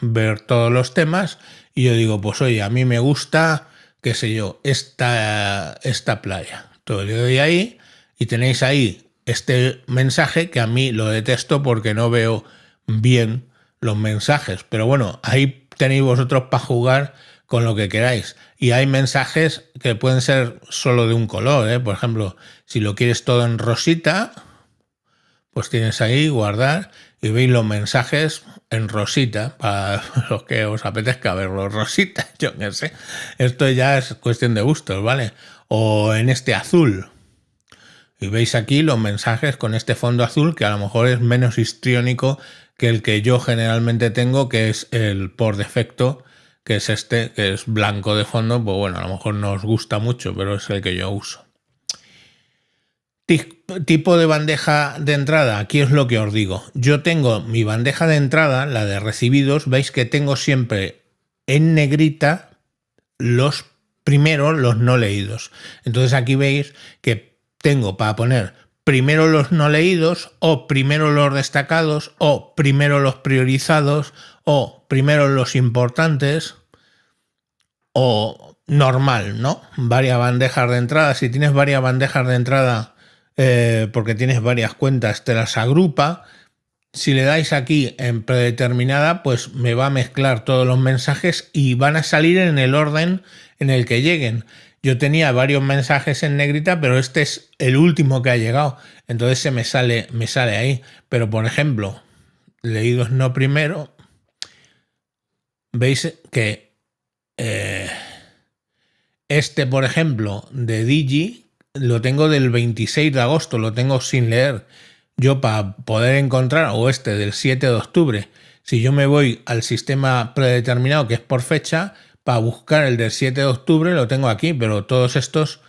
ver todos los temas y yo digo, pues oye, a mí me gusta, qué sé yo, esta, esta playa. todo le doy ahí y tenéis ahí este mensaje que a mí lo detesto porque no veo bien los mensajes. Pero bueno, ahí tenéis vosotros para jugar con lo que queráis. Y hay mensajes que pueden ser solo de un color. ¿eh? Por ejemplo, si lo quieres todo en rosita, pues tienes ahí guardar y veis los mensajes en rosita para los que os apetezca verlos rosita, yo qué sé. Esto ya es cuestión de gustos, ¿vale? O en este azul. Y veis aquí los mensajes con este fondo azul que a lo mejor es menos histriónico que el que yo generalmente tengo, que es el por defecto, que es este, que es blanco de fondo. Pues bueno, a lo mejor no os gusta mucho, pero es el que yo uso. Tipo de bandeja de entrada, aquí es lo que os digo. Yo tengo mi bandeja de entrada, la de recibidos, veis que tengo siempre en negrita los primeros, los no leídos. Entonces aquí veis que tengo para poner primero los no leídos o primero los destacados o primero los priorizados o primero los importantes o normal, ¿no? Varias bandejas de entrada. Si tienes varias bandejas de entrada eh, porque tienes varias cuentas, te las agrupa. Si le dais aquí en predeterminada, pues me va a mezclar todos los mensajes y van a salir en el orden en el que lleguen. Yo tenía varios mensajes en negrita, pero este es el último que ha llegado. Entonces se me sale, me sale ahí. Pero por ejemplo, leídos no primero, veis que eh, este, por ejemplo, de Digi, lo tengo del 26 de agosto, lo tengo sin leer. Yo para poder encontrar, o este del 7 de octubre, si yo me voy al sistema predeterminado que es por fecha, para buscar el del 7 de octubre, lo tengo aquí, pero todos estos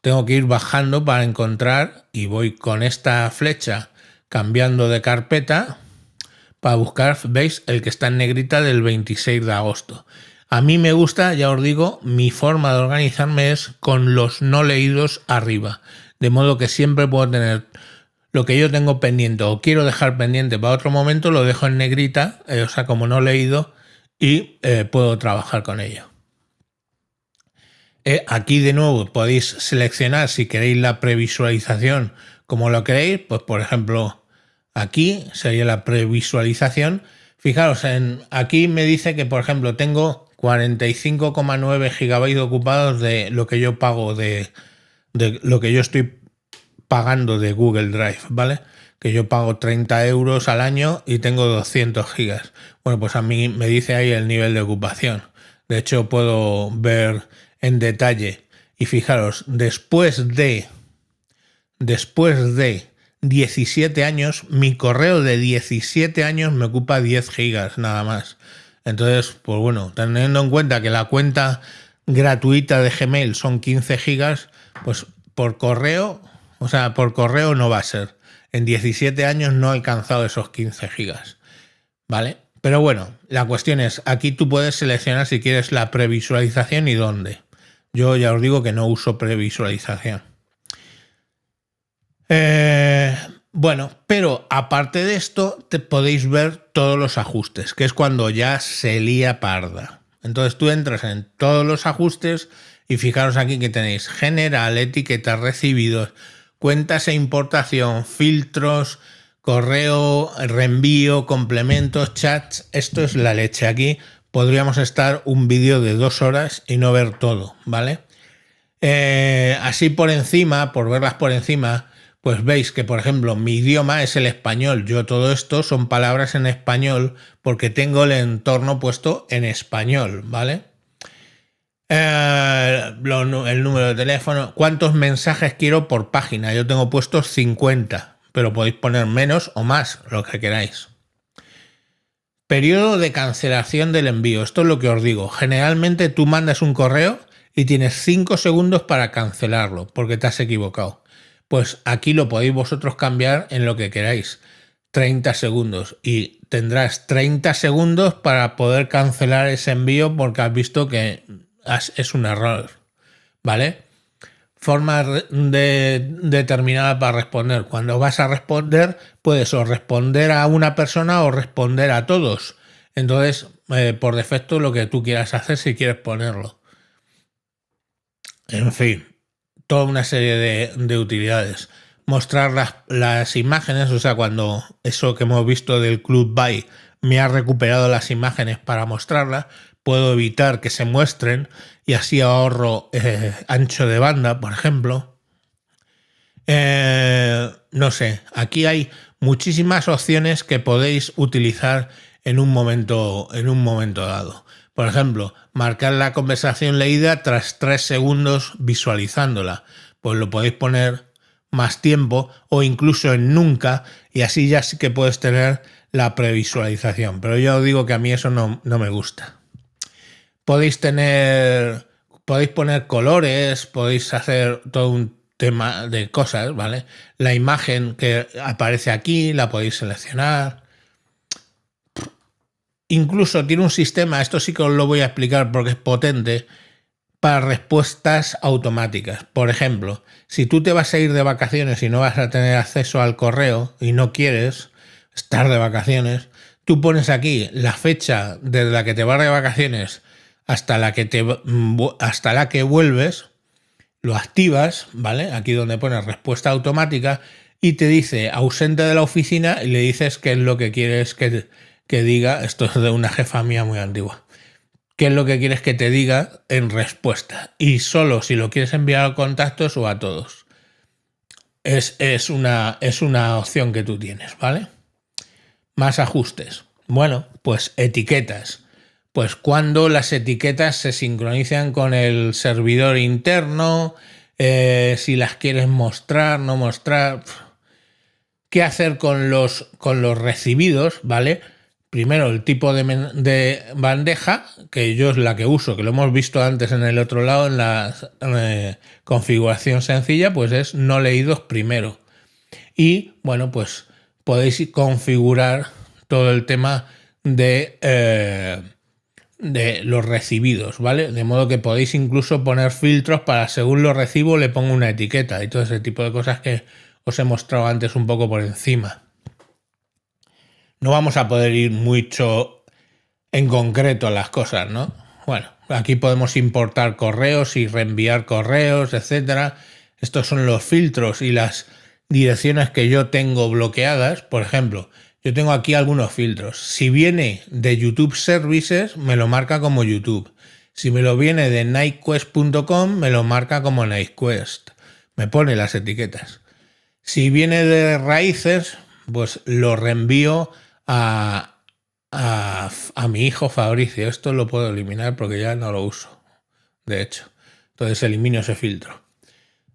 tengo que ir bajando para encontrar y voy con esta flecha cambiando de carpeta para buscar, veis, el que está en negrita del 26 de agosto. A mí me gusta, ya os digo, mi forma de organizarme es con los no leídos arriba, de modo que siempre puedo tener lo que yo tengo pendiente o quiero dejar pendiente para otro momento, lo dejo en negrita, eh, o sea, como no leído, y eh, puedo trabajar con ello. Eh, aquí de nuevo podéis seleccionar si queréis la previsualización como lo queréis, pues por ejemplo aquí sería la previsualización. Fijaros, en, aquí me dice que por ejemplo tengo 45,9 gigabytes ocupados de lo que yo pago de, de, lo que yo estoy pagando de Google Drive, ¿vale? que yo pago 30 euros al año y tengo 200 gigas. Bueno, pues a mí me dice ahí el nivel de ocupación. De hecho, puedo ver en detalle. Y fijaros, después de, después de 17 años, mi correo de 17 años me ocupa 10 gigas nada más. Entonces, pues bueno, teniendo en cuenta que la cuenta gratuita de Gmail son 15 gigas, pues por correo, o sea, por correo no va a ser. En 17 años no he alcanzado esos 15 gigas. ¿Vale? Pero bueno, la cuestión es, aquí tú puedes seleccionar si quieres la previsualización y dónde. Yo ya os digo que no uso previsualización. Eh, bueno, pero aparte de esto, te podéis ver todos los ajustes, que es cuando ya se lía parda. Entonces tú entras en todos los ajustes y fijaros aquí que tenéis general, etiqueta, recibidos, cuentas e importación, filtros, correo, reenvío, complementos, chats. Esto es la leche. Aquí podríamos estar un vídeo de dos horas y no ver todo, ¿vale? Eh, así por encima, por verlas por encima, pues veis que, por ejemplo, mi idioma es el español. Yo todo esto son palabras en español porque tengo el entorno puesto en español, ¿vale? Eh, el número de teléfono, cuántos mensajes quiero por página. Yo tengo puestos 50, pero podéis poner menos o más, lo que queráis. Periodo de cancelación del envío. Esto es lo que os digo. Generalmente tú mandas un correo y tienes 5 segundos para cancelarlo porque te has equivocado. Pues aquí lo podéis vosotros cambiar en lo que queráis. 30 segundos y tendrás 30 segundos para poder cancelar ese envío porque has visto que es un error, ¿vale? Forma de, determinada para responder. Cuando vas a responder, puedes o responder a una persona o responder a todos. Entonces, eh, por defecto, lo que tú quieras hacer si quieres ponerlo. En fin, toda una serie de, utilidades. Mostrar las, imágenes, o sea, cuando eso que hemos visto del Club by me ha recuperado las imágenes para mostrarlas, puedo evitar que se muestren y así ahorro eh, ancho de banda, por ejemplo. Eh, no sé, aquí hay muchísimas opciones que podéis utilizar en un momento, en un momento dado. Por ejemplo, marcar la conversación leída tras tres segundos visualizándola. Pues lo podéis poner más tiempo o incluso en nunca y así ya sí que puedes tener la previsualización. Pero yo digo que a mí eso no, no me gusta podéis tener, podéis poner colores, podéis hacer todo un tema de cosas, ¿vale? La imagen que aparece aquí la podéis seleccionar. Incluso tiene un sistema, esto sí que os lo voy a explicar porque es potente, para respuestas automáticas. Por ejemplo, si tú te vas a ir de vacaciones y no vas a tener acceso al correo y no quieres estar de vacaciones, tú pones aquí la fecha desde la que te vas de vacaciones hasta la que te mm, hasta la que vuelves, lo activas, ¿vale? Aquí donde pone respuesta automática y te dice ausente de la oficina y le dices qué es lo que quieres que, diga, esto es de una jefa mía muy antigua. ¿Qué es lo que quieres que te diga en respuesta? Y solo si lo quieres enviar a contactos o a todos. Es, es, una, es una opción que tú tienes, ¿vale? Más ajustes. Bueno, pues etiquetas pues cuando las etiquetas se sincronizan con el servidor interno, eh, si las quieres mostrar, no mostrar, qué hacer con los, con los recibidos, ¿vale? Primero el tipo de, bandeja, que yo es la que uso, que lo hemos visto antes en el otro lado, en la eh, configuración sencilla, pues es no leídos primero. Y bueno, pues podéis configurar todo el tema de... Eh, de los recibidos, ¿vale? De modo que podéis incluso poner filtros para según lo recibo le pongo una etiqueta y todo ese tipo de cosas que os he mostrado antes un poco por encima. No vamos a poder ir mucho en concreto a las cosas, ¿no? Bueno, aquí podemos importar correos y reenviar correos, etcétera. Estos son los filtros y las direcciones que yo tengo bloqueadas, por ejemplo, yo tengo aquí algunos filtros. Si viene de YouTube Services, me lo marca como YouTube. Si me lo viene de nightquest.com, me lo marca como nightquest. Me pone las etiquetas. Si viene de raíces, pues lo reenvío a, a, mi hijo Fabricio. Esto lo puedo eliminar porque ya no lo uso. De hecho. Entonces elimino ese filtro.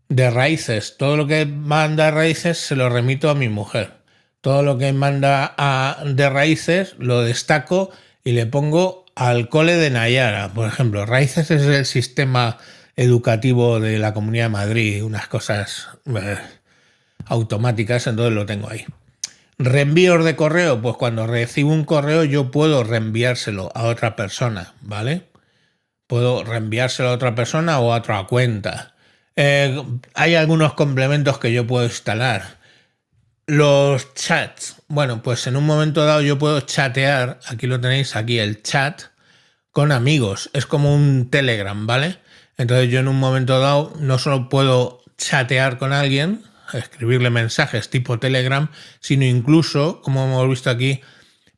De raíces, todo lo que manda raíces se lo remito a mi mujer todo lo que manda de raíces lo destaco y le pongo al cole de Nayara. Por ejemplo, raíces es el sistema educativo de la Comunidad de Madrid, unas cosas eh, automáticas, entonces lo tengo ahí. Reenvíos de correo, pues cuando recibo un correo yo puedo reenviárselo a otra persona, ¿vale? Puedo reenviárselo a otra persona o a otra cuenta. Eh, hay algunos complementos que yo puedo instalar los chats. Bueno, pues en un momento dado yo puedo chatear, aquí lo tenéis, aquí el chat, con amigos. Es como un Telegram, ¿vale? Entonces yo en un momento dado no solo puedo chatear con alguien, escribirle mensajes tipo Telegram, sino incluso, como hemos visto aquí,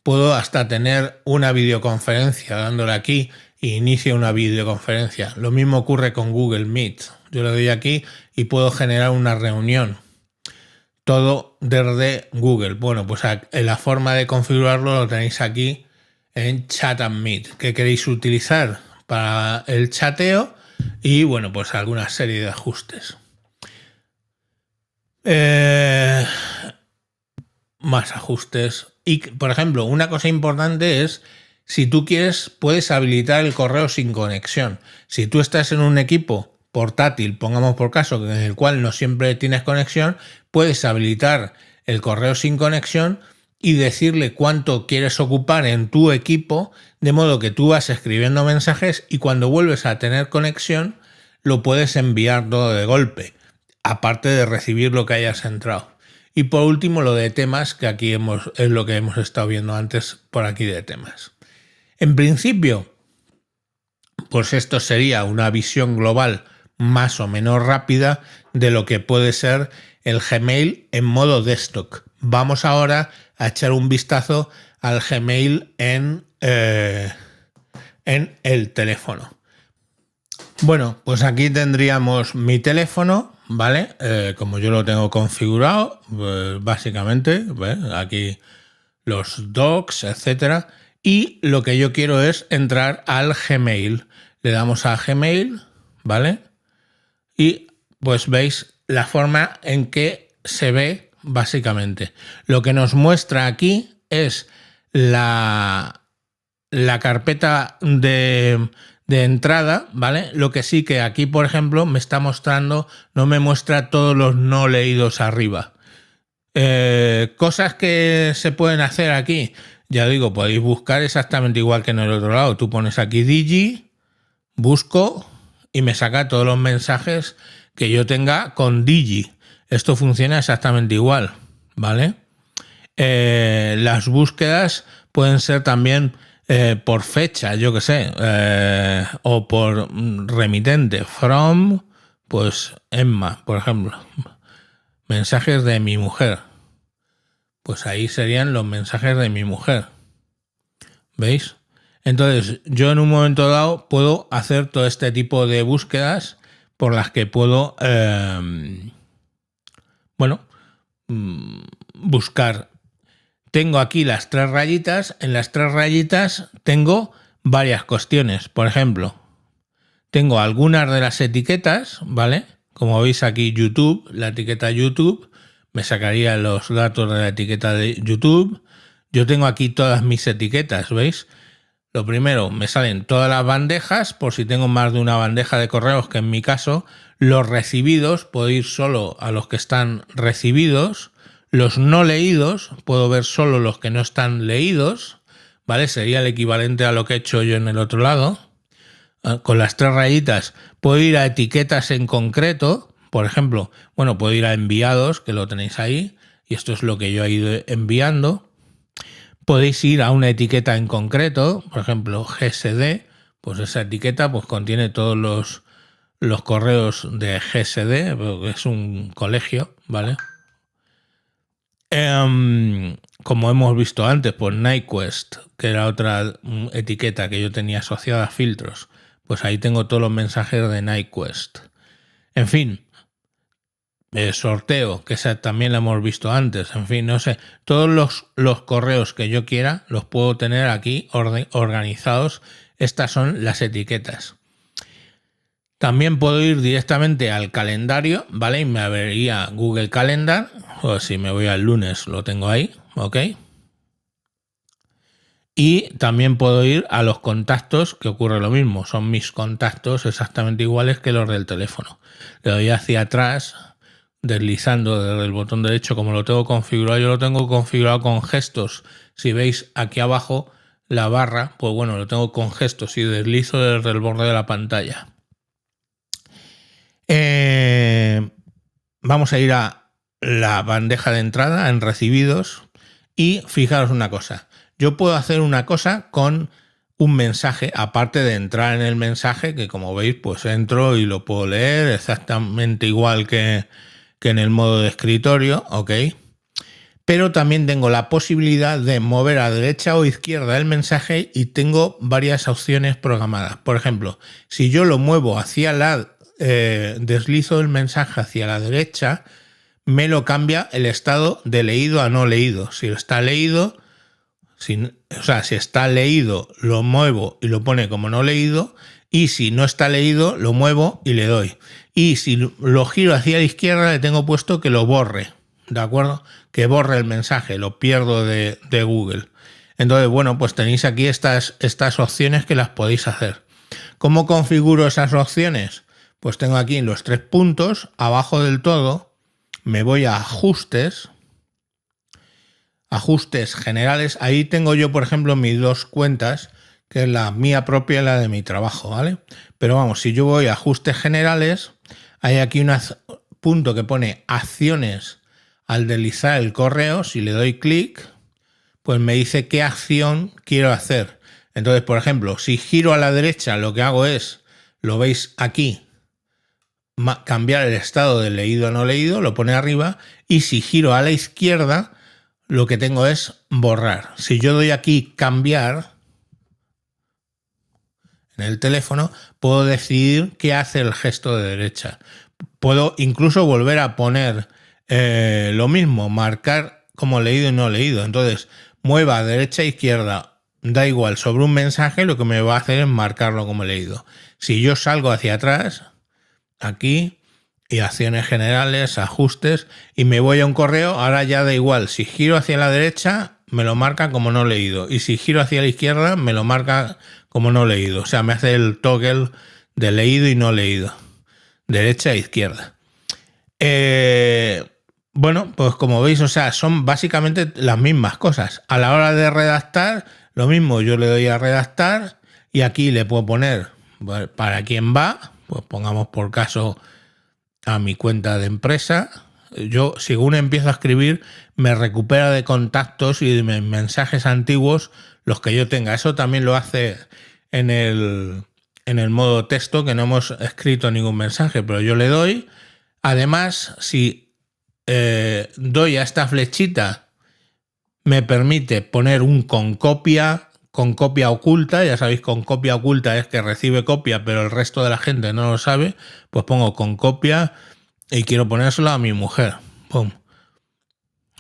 puedo hasta tener una videoconferencia dándole aquí e una videoconferencia. Lo mismo ocurre con Google Meet. Yo le doy aquí y puedo generar una reunión todo desde Google. Bueno, pues la forma de configurarlo lo tenéis aquí en Chat que queréis utilizar para el chateo y bueno, pues alguna serie de ajustes. Eh, más ajustes. Y, por ejemplo, una cosa importante es si tú quieres, puedes habilitar el correo sin conexión. Si tú estás en un equipo portátil, pongamos por caso, en el cual no siempre tienes conexión, puedes habilitar el correo sin conexión y decirle cuánto quieres ocupar en tu equipo, de modo que tú vas escribiendo mensajes y cuando vuelves a tener conexión lo puedes enviar todo de golpe, aparte de recibir lo que hayas entrado. Y por último, lo de temas, que aquí hemos, es lo que hemos estado viendo antes por aquí de temas. En principio, pues esto sería una visión global más o menos rápida de lo que puede ser el Gmail en modo desktop. Vamos ahora a echar un vistazo al Gmail en, eh, en el teléfono. Bueno, pues aquí tendríamos mi teléfono, ¿vale? Eh, como yo lo tengo configurado, pues básicamente, aquí los docs, etcétera. Y lo que yo quiero es entrar al Gmail. Le damos a Gmail, ¿vale? Y pues veis la forma en que se ve básicamente. Lo que nos muestra aquí es la, la carpeta de, entrada, ¿vale? Lo que sí que aquí, por ejemplo, me está mostrando, no me muestra todos los no leídos arriba. Eh, cosas que se pueden hacer aquí, ya digo, podéis buscar exactamente igual que en el otro lado. Tú pones aquí Digi, busco y me saca todos los mensajes que yo tenga con Digi. Esto funciona exactamente igual, ¿vale? Eh, las búsquedas pueden ser también eh, por fecha, yo que sé, eh, o por mm, remitente. From, pues Emma, por ejemplo. Mensajes de mi mujer. Pues ahí serían los mensajes de mi mujer. ¿Veis? Entonces, yo en un momento dado puedo hacer todo este tipo de búsquedas por las que puedo, em, bueno, mm, buscar. Tengo aquí las tres rayitas. En las tres rayitas tengo varias cuestiones. Por ejemplo, tengo algunas de las etiquetas, ¿vale? Como veis aquí YouTube, la etiqueta YouTube, me sacaría los datos de la etiqueta de YouTube. Yo tengo aquí todas mis etiquetas, ¿veis? Lo primero, me salen todas las bandejas, por si tengo más de una bandeja de correos, que en mi caso, los recibidos, puedo ir solo a los que están recibidos, los no leídos, puedo ver solo los que no están leídos, ¿vale? Sería el equivalente a lo que he hecho yo en el otro lado. Ah, con las tres rayitas, puedo ir a etiquetas en concreto, por ejemplo, bueno, puedo ir a enviados, que lo tenéis ahí, y esto es lo que yo he ido enviando Podéis ir a una etiqueta en concreto, por ejemplo GSD, pues esa etiqueta pues, contiene todos los, los correos de GSD, es un colegio, ¿vale? Em, como hemos visto antes, pues Nyquest, que era otra etiqueta que yo tenía asociada a filtros, pues ahí tengo todos los mensajes de Nyquest. En fin, eh, sorteo, que también lo hemos visto antes, en fin, no sé, todos los, correos que yo quiera los puedo tener aquí organizados, estas son las etiquetas. También puedo ir directamente al calendario, ¿vale? Y me abriría Google Calendar, o si me voy al lunes lo tengo ahí, ¿ok? Y también puedo ir a los contactos, que ocurre lo mismo, son mis contactos exactamente iguales que los del teléfono. Le doy hacia atrás, deslizando desde el botón derecho como lo tengo configurado. Yo lo tengo configurado con gestos. Si veis aquí abajo la barra, pues bueno, lo tengo con gestos y deslizo desde el borde de la pantalla. Eh, vamos a ir a la bandeja de entrada, en recibidos, y fijaros una cosa. Yo puedo hacer una cosa con un mensaje, aparte de entrar en el mensaje, que como veis, pues entro y lo puedo leer exactamente igual que, que en el modo de escritorio, ok. Pero también tengo la posibilidad de mover a derecha o izquierda el mensaje y tengo varias opciones programadas. Por ejemplo, si yo lo muevo hacia la, eh, deslizo el mensaje hacia la derecha, me lo cambia el estado de leído a no leído. Si está leído, o sea, si está leído, lo muevo y lo pone como no leído y si no está leído lo muevo y le doy. Y si lo giro hacia la izquierda le tengo puesto que lo borre, ¿de acuerdo? Que borre el mensaje, lo pierdo de, Google. Entonces, bueno, pues tenéis aquí estas, estas opciones que las podéis hacer. ¿Cómo configuro esas opciones? Pues tengo aquí los tres puntos, abajo del todo, me voy a ajustes, ajustes generales, ahí tengo yo, por ejemplo, mis dos cuentas que es la mía propia la de mi trabajo, ¿vale? Pero vamos, si yo voy a ajustes generales, hay aquí un punto que pone acciones al deslizar el correo, si le doy clic, pues me dice qué acción quiero hacer. Entonces, por ejemplo, si giro a la derecha, lo que hago es, lo veis aquí, cambiar el estado de leído o no leído, lo pone arriba, y si giro a la izquierda, lo que tengo es borrar. Si yo doy aquí cambiar, en el teléfono, puedo decidir qué hace el gesto de derecha. Puedo incluso volver a poner eh, lo mismo, marcar como leído y no leído. Entonces, mueva derecha e izquierda, da igual, sobre un mensaje lo que me va a hacer es marcarlo como leído. Si yo salgo hacia atrás, aquí, y acciones generales, ajustes, y me voy a un correo, ahora ya da igual, si giro hacia la derecha, me lo marca como no leído, y si giro hacia la izquierda, me lo marca como no leído. O sea, me hace el toggle de leído y no leído. Derecha e izquierda. Eh, bueno, pues como veis, o sea, son básicamente las mismas cosas. A la hora de redactar, lo mismo, yo le doy a redactar y aquí le puedo poner para quién va, pues pongamos por caso a mi cuenta de empresa. Yo, según empiezo a escribir, me recupera de contactos y de mensajes antiguos los que yo tenga. Eso también lo hace en el, en el modo texto, que no hemos escrito ningún mensaje, pero yo le doy. Además, si eh, doy a esta flechita, me permite poner un con copia, con copia oculta, ya sabéis, con copia oculta es que recibe copia, pero el resto de la gente no lo sabe, pues pongo con copia y quiero ponérselo a mi mujer. Pum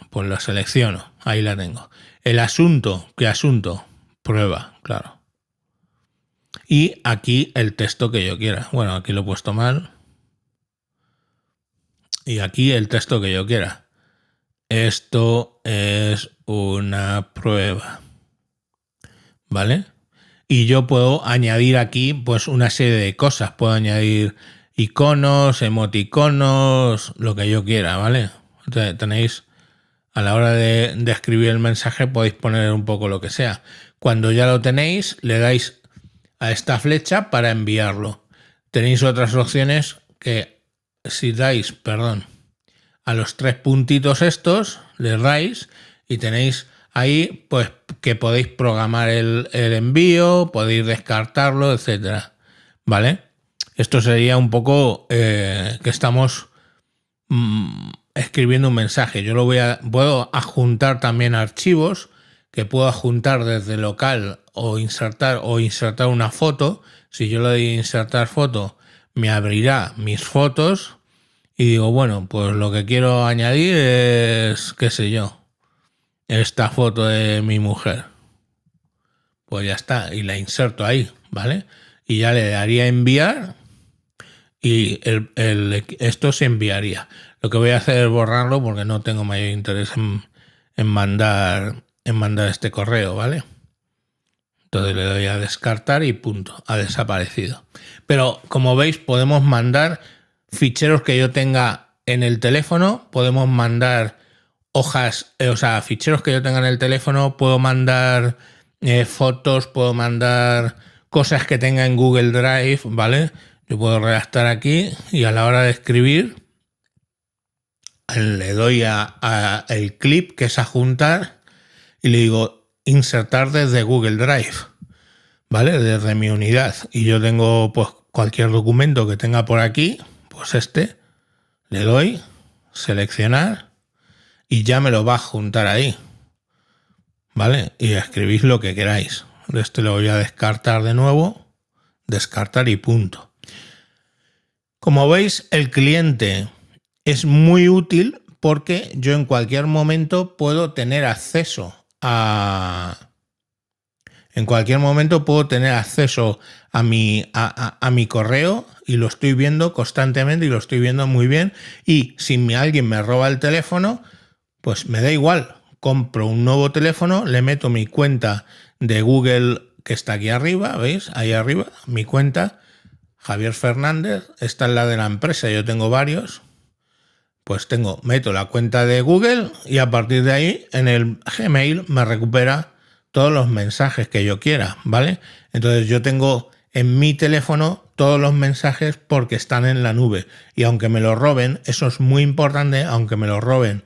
pues la selecciono, ahí la tengo. El asunto, ¿qué asunto? Prueba, claro. Y aquí el texto que yo quiera. Bueno, aquí lo he puesto mal. Y aquí el texto que yo quiera. Esto es una prueba. ¿Vale? Y yo puedo añadir aquí pues una serie de cosas. Puedo añadir iconos, emoticonos, lo que yo quiera, ¿vale? Tenéis a la hora de, escribir el mensaje podéis poner un poco lo que sea. Cuando ya lo tenéis, le dais a esta flecha para enviarlo. Tenéis otras opciones que si dais, perdón, a los tres puntitos estos, le dais y tenéis ahí pues que podéis programar el, envío, podéis descartarlo, etcétera. ¿Vale? Esto sería un poco eh, que estamos... Mm, escribiendo un mensaje. Yo lo voy a, puedo adjuntar también archivos que puedo adjuntar desde local o insertar o insertar una foto. Si yo le doy insertar foto, me abrirá mis fotos y digo, bueno, pues lo que quiero añadir es, qué sé yo, esta foto de mi mujer. Pues ya está, y la inserto ahí, ¿vale? Y ya le daría enviar y esto se enviaría. Lo que voy a hacer es borrarlo porque no tengo mayor interés en, mandar, en mandar este correo, ¿vale? Entonces le doy a descartar y punto, ha desaparecido. Pero como veis, podemos mandar ficheros que yo tenga en el teléfono, podemos mandar hojas, eh, o sea, ficheros que yo tenga en el teléfono, puedo mandar eh, fotos, puedo mandar cosas que tenga en Google Drive, ¿vale? Yo puedo redactar aquí y a la hora de escribir, le doy a, el clip que es a juntar y le digo insertar desde Google Drive, ¿vale? Desde mi unidad. Y yo tengo pues cualquier documento que tenga por aquí, pues este, le doy, seleccionar y ya me lo va a juntar ahí. ¿Vale? Y escribís lo que queráis. Este lo voy a descartar de nuevo. Descartar y punto. Como veis, el cliente es muy útil porque yo en cualquier momento puedo tener acceso a... En cualquier momento puedo tener acceso a mi, a, mi correo y lo estoy viendo constantemente y lo estoy viendo muy bien. Y si alguien me roba el teléfono, pues me da igual. Compro un nuevo teléfono, le meto mi cuenta de Google que está aquí arriba, ¿veis? Ahí arriba, mi cuenta. Javier Fernández, esta es la de la empresa, yo tengo varios, pues tengo, meto la cuenta de Google y a partir de ahí en el Gmail me recupera todos los mensajes que yo quiera, ¿vale? Entonces yo tengo en mi teléfono todos los mensajes porque están en la nube. Y aunque me lo roben, eso es muy importante, aunque me lo roben,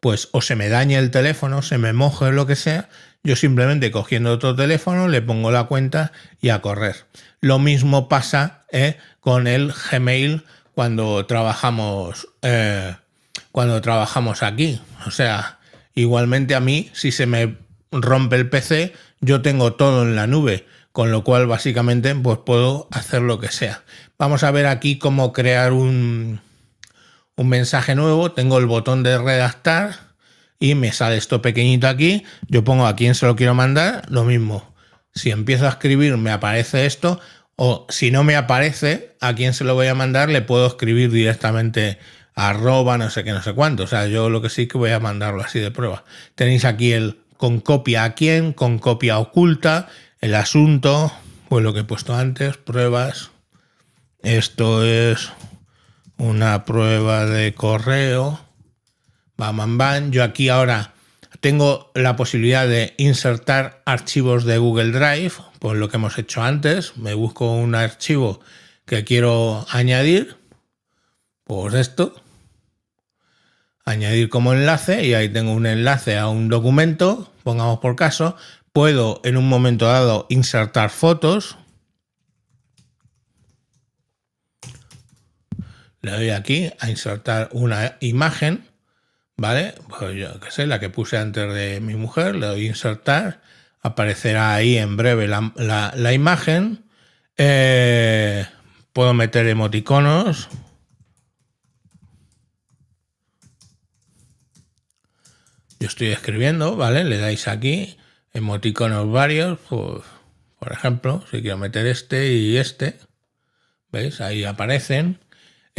pues o se me dañe el teléfono, se me moje, lo que sea, yo simplemente cogiendo otro teléfono le pongo la cuenta y a correr. Lo mismo pasa ¿eh? con el Gmail cuando trabajamos eh, cuando trabajamos aquí. O sea, igualmente a mí, si se me rompe el PC, yo tengo todo en la nube, con lo cual básicamente pues puedo hacer lo que sea. Vamos a ver aquí cómo crear un, un mensaje nuevo. Tengo el botón de redactar y me sale esto pequeñito aquí. Yo pongo a quién se lo quiero mandar, lo mismo. Si empiezo a escribir me aparece esto, o si no me aparece, a quién se lo voy a mandar, le puedo escribir directamente arroba, no sé qué, no sé cuánto. O sea, yo lo que sí que voy a mandarlo así de prueba. Tenéis aquí el con copia a quién, con copia oculta, el asunto, pues lo que he puesto antes, pruebas. Esto es una prueba de correo. Bam, bam, bam. Yo aquí ahora tengo la posibilidad de insertar archivos de Google Drive, por pues lo que hemos hecho antes. Me busco un archivo que quiero añadir, por pues esto. Añadir como enlace y ahí tengo un enlace a un documento, pongamos por caso. Puedo en un momento dado insertar fotos. Le doy aquí a insertar una imagen ¿Vale? Pues yo qué sé, la que puse antes de mi mujer, le doy insertar, aparecerá ahí en breve la, imagen. Eh, puedo meter emoticonos. Yo estoy escribiendo, ¿vale? Le dais aquí emoticonos varios, pues, por ejemplo, si quiero meter este y este, ¿veis? Ahí aparecen.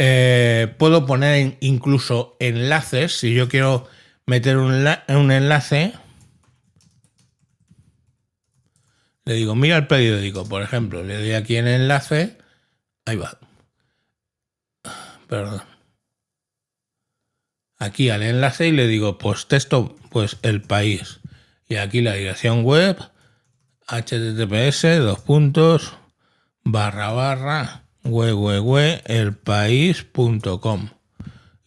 Eh, puedo poner incluso enlaces. Si yo quiero meter un, un enlace, le digo, mira el periódico, por ejemplo. Le doy aquí en enlace. Ahí va. Perdón. Aquí al enlace y le digo, pues texto, pues el país. Y aquí la dirección web, https, dos puntos, barra, barra, www.elpaís.com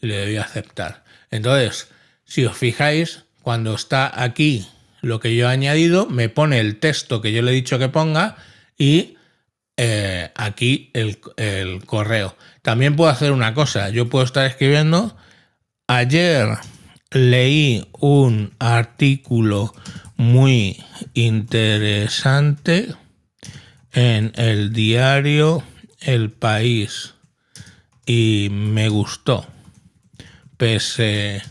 le doy a aceptar. Entonces, si os fijáis, cuando está aquí lo que yo he añadido, me pone el texto que yo le he dicho que ponga y eh, aquí el, el, correo. También puedo hacer una cosa, yo puedo estar escribiendo, ayer leí un artículo muy interesante en el diario el país y me gustó, pese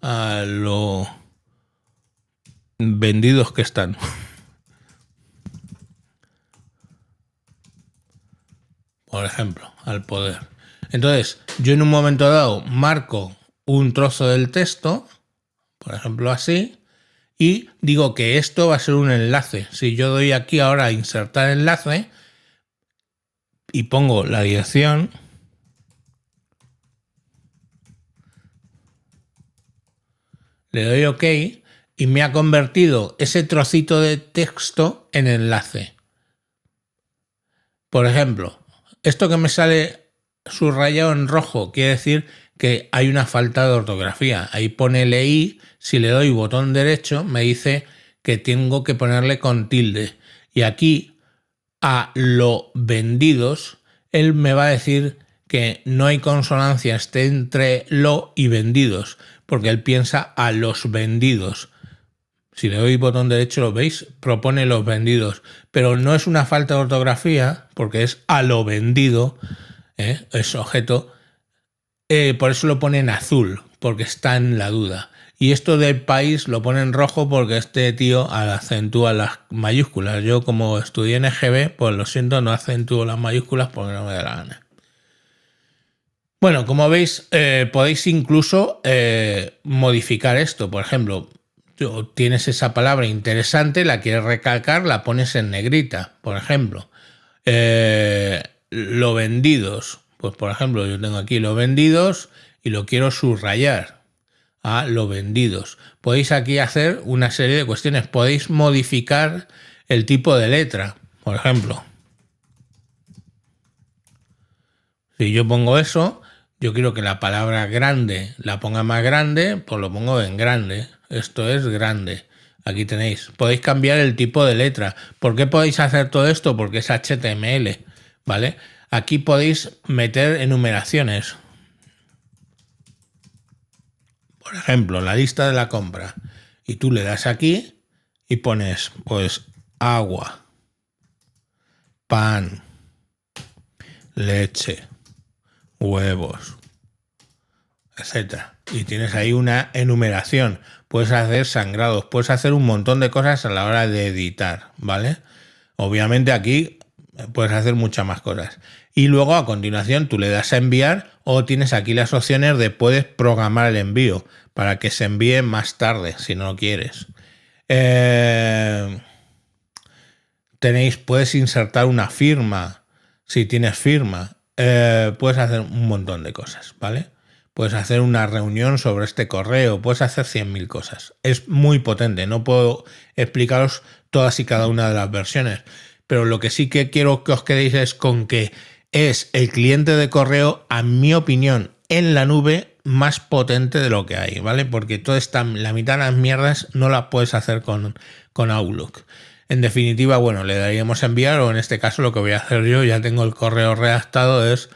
a lo vendidos que están. Por ejemplo, al poder. Entonces, yo en un momento dado marco un trozo del texto, por ejemplo así, y digo que esto va a ser un enlace. Si yo doy aquí ahora a insertar enlace, y pongo la dirección. Le doy OK y me ha convertido ese trocito de texto en enlace. Por ejemplo, esto que me sale subrayado en rojo quiere decir que hay una falta de ortografía. Ahí pone leí, si le doy botón derecho me dice que tengo que ponerle con tilde. Y aquí a lo vendidos, él me va a decir que no hay consonancia entre lo y vendidos, porque él piensa a los vendidos. Si le doy botón derecho, lo veis, propone los vendidos, pero no es una falta de ortografía, porque es a lo vendido, ¿eh? es objeto, eh, por eso lo pone en azul, porque está en la duda. Y esto del país lo pone en rojo porque este tío acentúa las mayúsculas. Yo como estudié en EGB, pues lo siento, no acentúo las mayúsculas porque no me da la gana. Bueno, como veis, eh, podéis incluso eh, modificar esto. Por ejemplo, tienes esa palabra interesante, la quieres recalcar, la pones en negrita, por ejemplo. Eh, lo vendidos. Pues por ejemplo, yo tengo aquí lo vendidos y lo quiero subrayar a lo vendidos. Podéis aquí hacer una serie de cuestiones. Podéis modificar el tipo de letra, por ejemplo. Si yo pongo eso, yo quiero que la palabra grande la ponga más grande, pues lo pongo en grande. Esto es grande. Aquí tenéis. Podéis cambiar el tipo de letra. ¿Por qué podéis hacer todo esto? Porque es HTML, ¿vale? Aquí podéis meter enumeraciones. por ejemplo, la lista de la compra, y tú le das aquí y pones, pues, agua, pan, leche, huevos, etcétera. Y tienes ahí una enumeración. Puedes hacer sangrados, puedes hacer un montón de cosas a la hora de editar, ¿vale? Obviamente aquí puedes hacer muchas más cosas. Y luego a continuación tú le das a enviar o tienes aquí las opciones de puedes programar el envío para que se envíe más tarde, si no lo quieres. Eh, tenéis, puedes insertar una firma, si tienes firma. Eh, puedes hacer un montón de cosas, ¿vale? Puedes hacer una reunión sobre este correo, puedes hacer 100.000 cosas. Es muy potente, no puedo explicaros todas y cada una de las versiones, pero lo que sí que quiero que os quedéis es con que es el cliente de correo, a mi opinión, en la nube más potente de lo que hay, ¿vale? Porque toda esta, la mitad de las mierdas no las puedes hacer con, con Outlook. En definitiva, bueno, le daríamos enviar, o en este caso lo que voy a hacer yo, ya tengo el correo redactado, es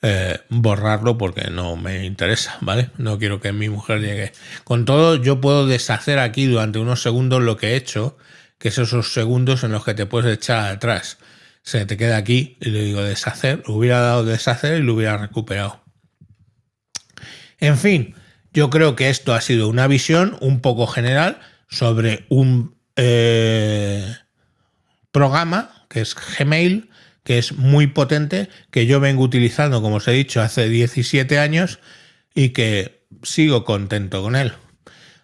eh, borrarlo porque no me interesa, ¿vale? No quiero que mi mujer llegue. Con todo, yo puedo deshacer aquí durante unos segundos lo que he hecho, que son esos segundos en los que te puedes echar atrás. Se te queda aquí y le digo deshacer, hubiera dado deshacer y lo hubiera recuperado. En fin, yo creo que esto ha sido una visión un poco general sobre un eh, programa que es Gmail, que es muy potente, que yo vengo utilizando, como os he dicho, hace 17 años y que sigo contento con él.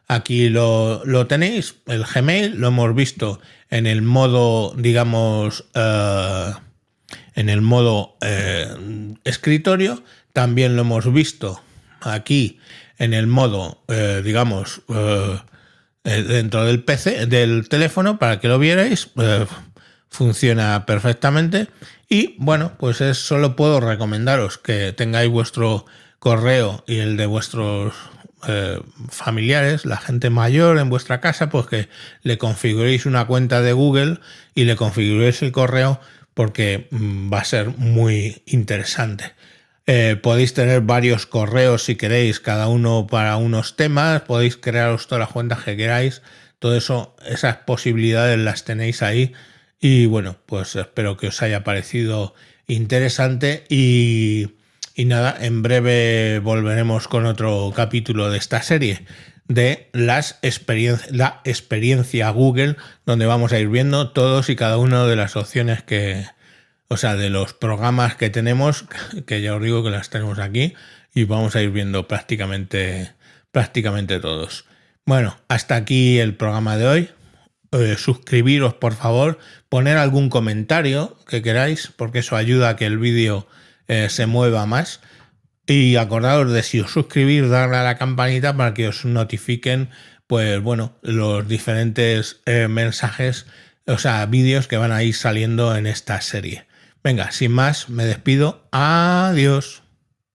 Aquí lo, tenéis, el Gmail, lo hemos visto en el modo, digamos, eh, en el modo eh, escritorio, también lo hemos visto aquí en el modo, eh, digamos, eh, eh, dentro del PC, del teléfono, para que lo vierais. funciona perfectamente. Y bueno, pues solo puedo recomendaros que tengáis vuestro correo y el de vuestros familiares, la gente mayor en vuestra casa, pues que le configuréis una cuenta de Google y le configuréis el correo porque mm, va a ser muy interesante. Eh, podéis tener varios correos si queréis, cada uno para unos temas, podéis crearos todas las cuentas que queráis, todo eso, esas posibilidades las tenéis ahí. Y bueno, pues espero que os haya parecido interesante y, nada, en breve volveremos con otro capítulo de esta serie de las la experiencia Google, donde vamos a ir viendo todos y cada una de las opciones que, o sea, de los programas que tenemos, que ya os digo que las tenemos aquí y vamos a ir viendo prácticamente, prácticamente todos. Bueno, hasta aquí el programa de hoy. Eh, suscribiros por favor, poner algún comentario que queráis, porque eso ayuda a que el vídeo eh, se mueva más. Y acordaros de si os suscribís, darle a la campanita para que os notifiquen, pues bueno, los diferentes eh, mensajes, o sea, vídeos que van a ir saliendo en esta serie. Venga, sin más, me despido. Adiós.